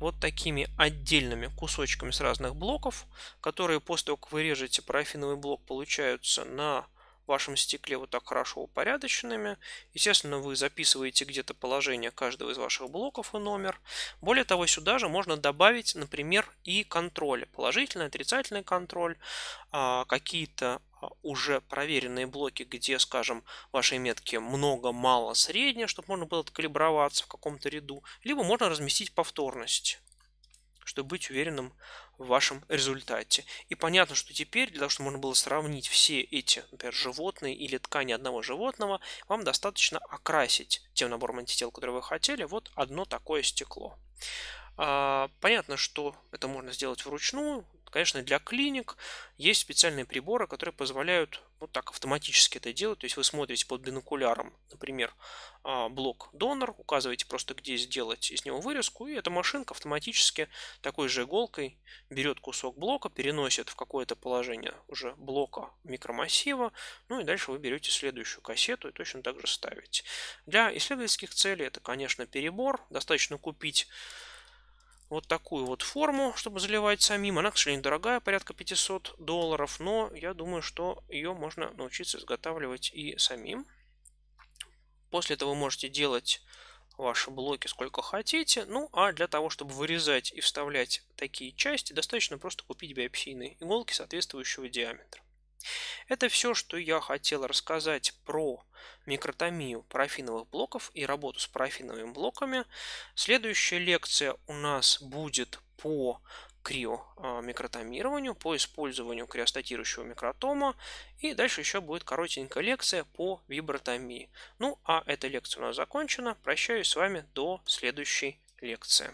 вот такими отдельными кусочками с разных блоков, которые после того, как вы режете парафиновый блок, получаются на вашем стекле вот так хорошо упорядоченными. Естественно, вы записываете где-то положение каждого из ваших блоков и номер. Более того, сюда же можно добавить, например, и контроль. Положительный, отрицательный контроль, а, какие-то а, уже проверенные блоки, где, скажем, ваши метки много, мало, среднее, чтобы можно было откалиброваться в каком-то ряду. Либо можно разместить повторность, чтобы быть уверенным в вашем результате. И понятно, что теперь, для того, чтобы можно было сравнить все эти, например, животные или ткани одного животного, вам достаточно окрасить тем набором антител, который вы хотели, вот одно такое стекло. А, понятно, что это можно сделать вручную, Конечно, для клиник есть специальные приборы, которые позволяют вот так автоматически это делать. То есть вы смотрите под бинокуляром, например, а, блок донор, указываете просто, где сделать из него вырезку, и эта машинка автоматически такой же иголкой берет кусок блока, переносит в какое-то положение уже блока микромассива, ну и дальше вы берете следующую кассету и точно так же ставите. Для исследовательских целей это, конечно, перебор. Достаточно купить вот такую вот форму, чтобы заливать самим. Она, к сожалению, дорогая, порядка 500 долларов, но я думаю, что ее можно научиться изготавливать и самим. После этого вы можете делать ваши блоки сколько хотите. Ну, а для того, чтобы вырезать и вставлять такие части, достаточно просто купить биопсийные иголки соответствующего диаметра. Это все, что я хотел рассказать про микротомию парафиновых блоков и работу с парафиновыми блоками. Следующая лекция у нас будет по криомикротомированию, а, по использованию криостатирующего микротома. И дальше еще будет коротенькая лекция по вибротомии. Ну, а эта лекция у нас закончена. Прощаюсь с вами до следующей лекции.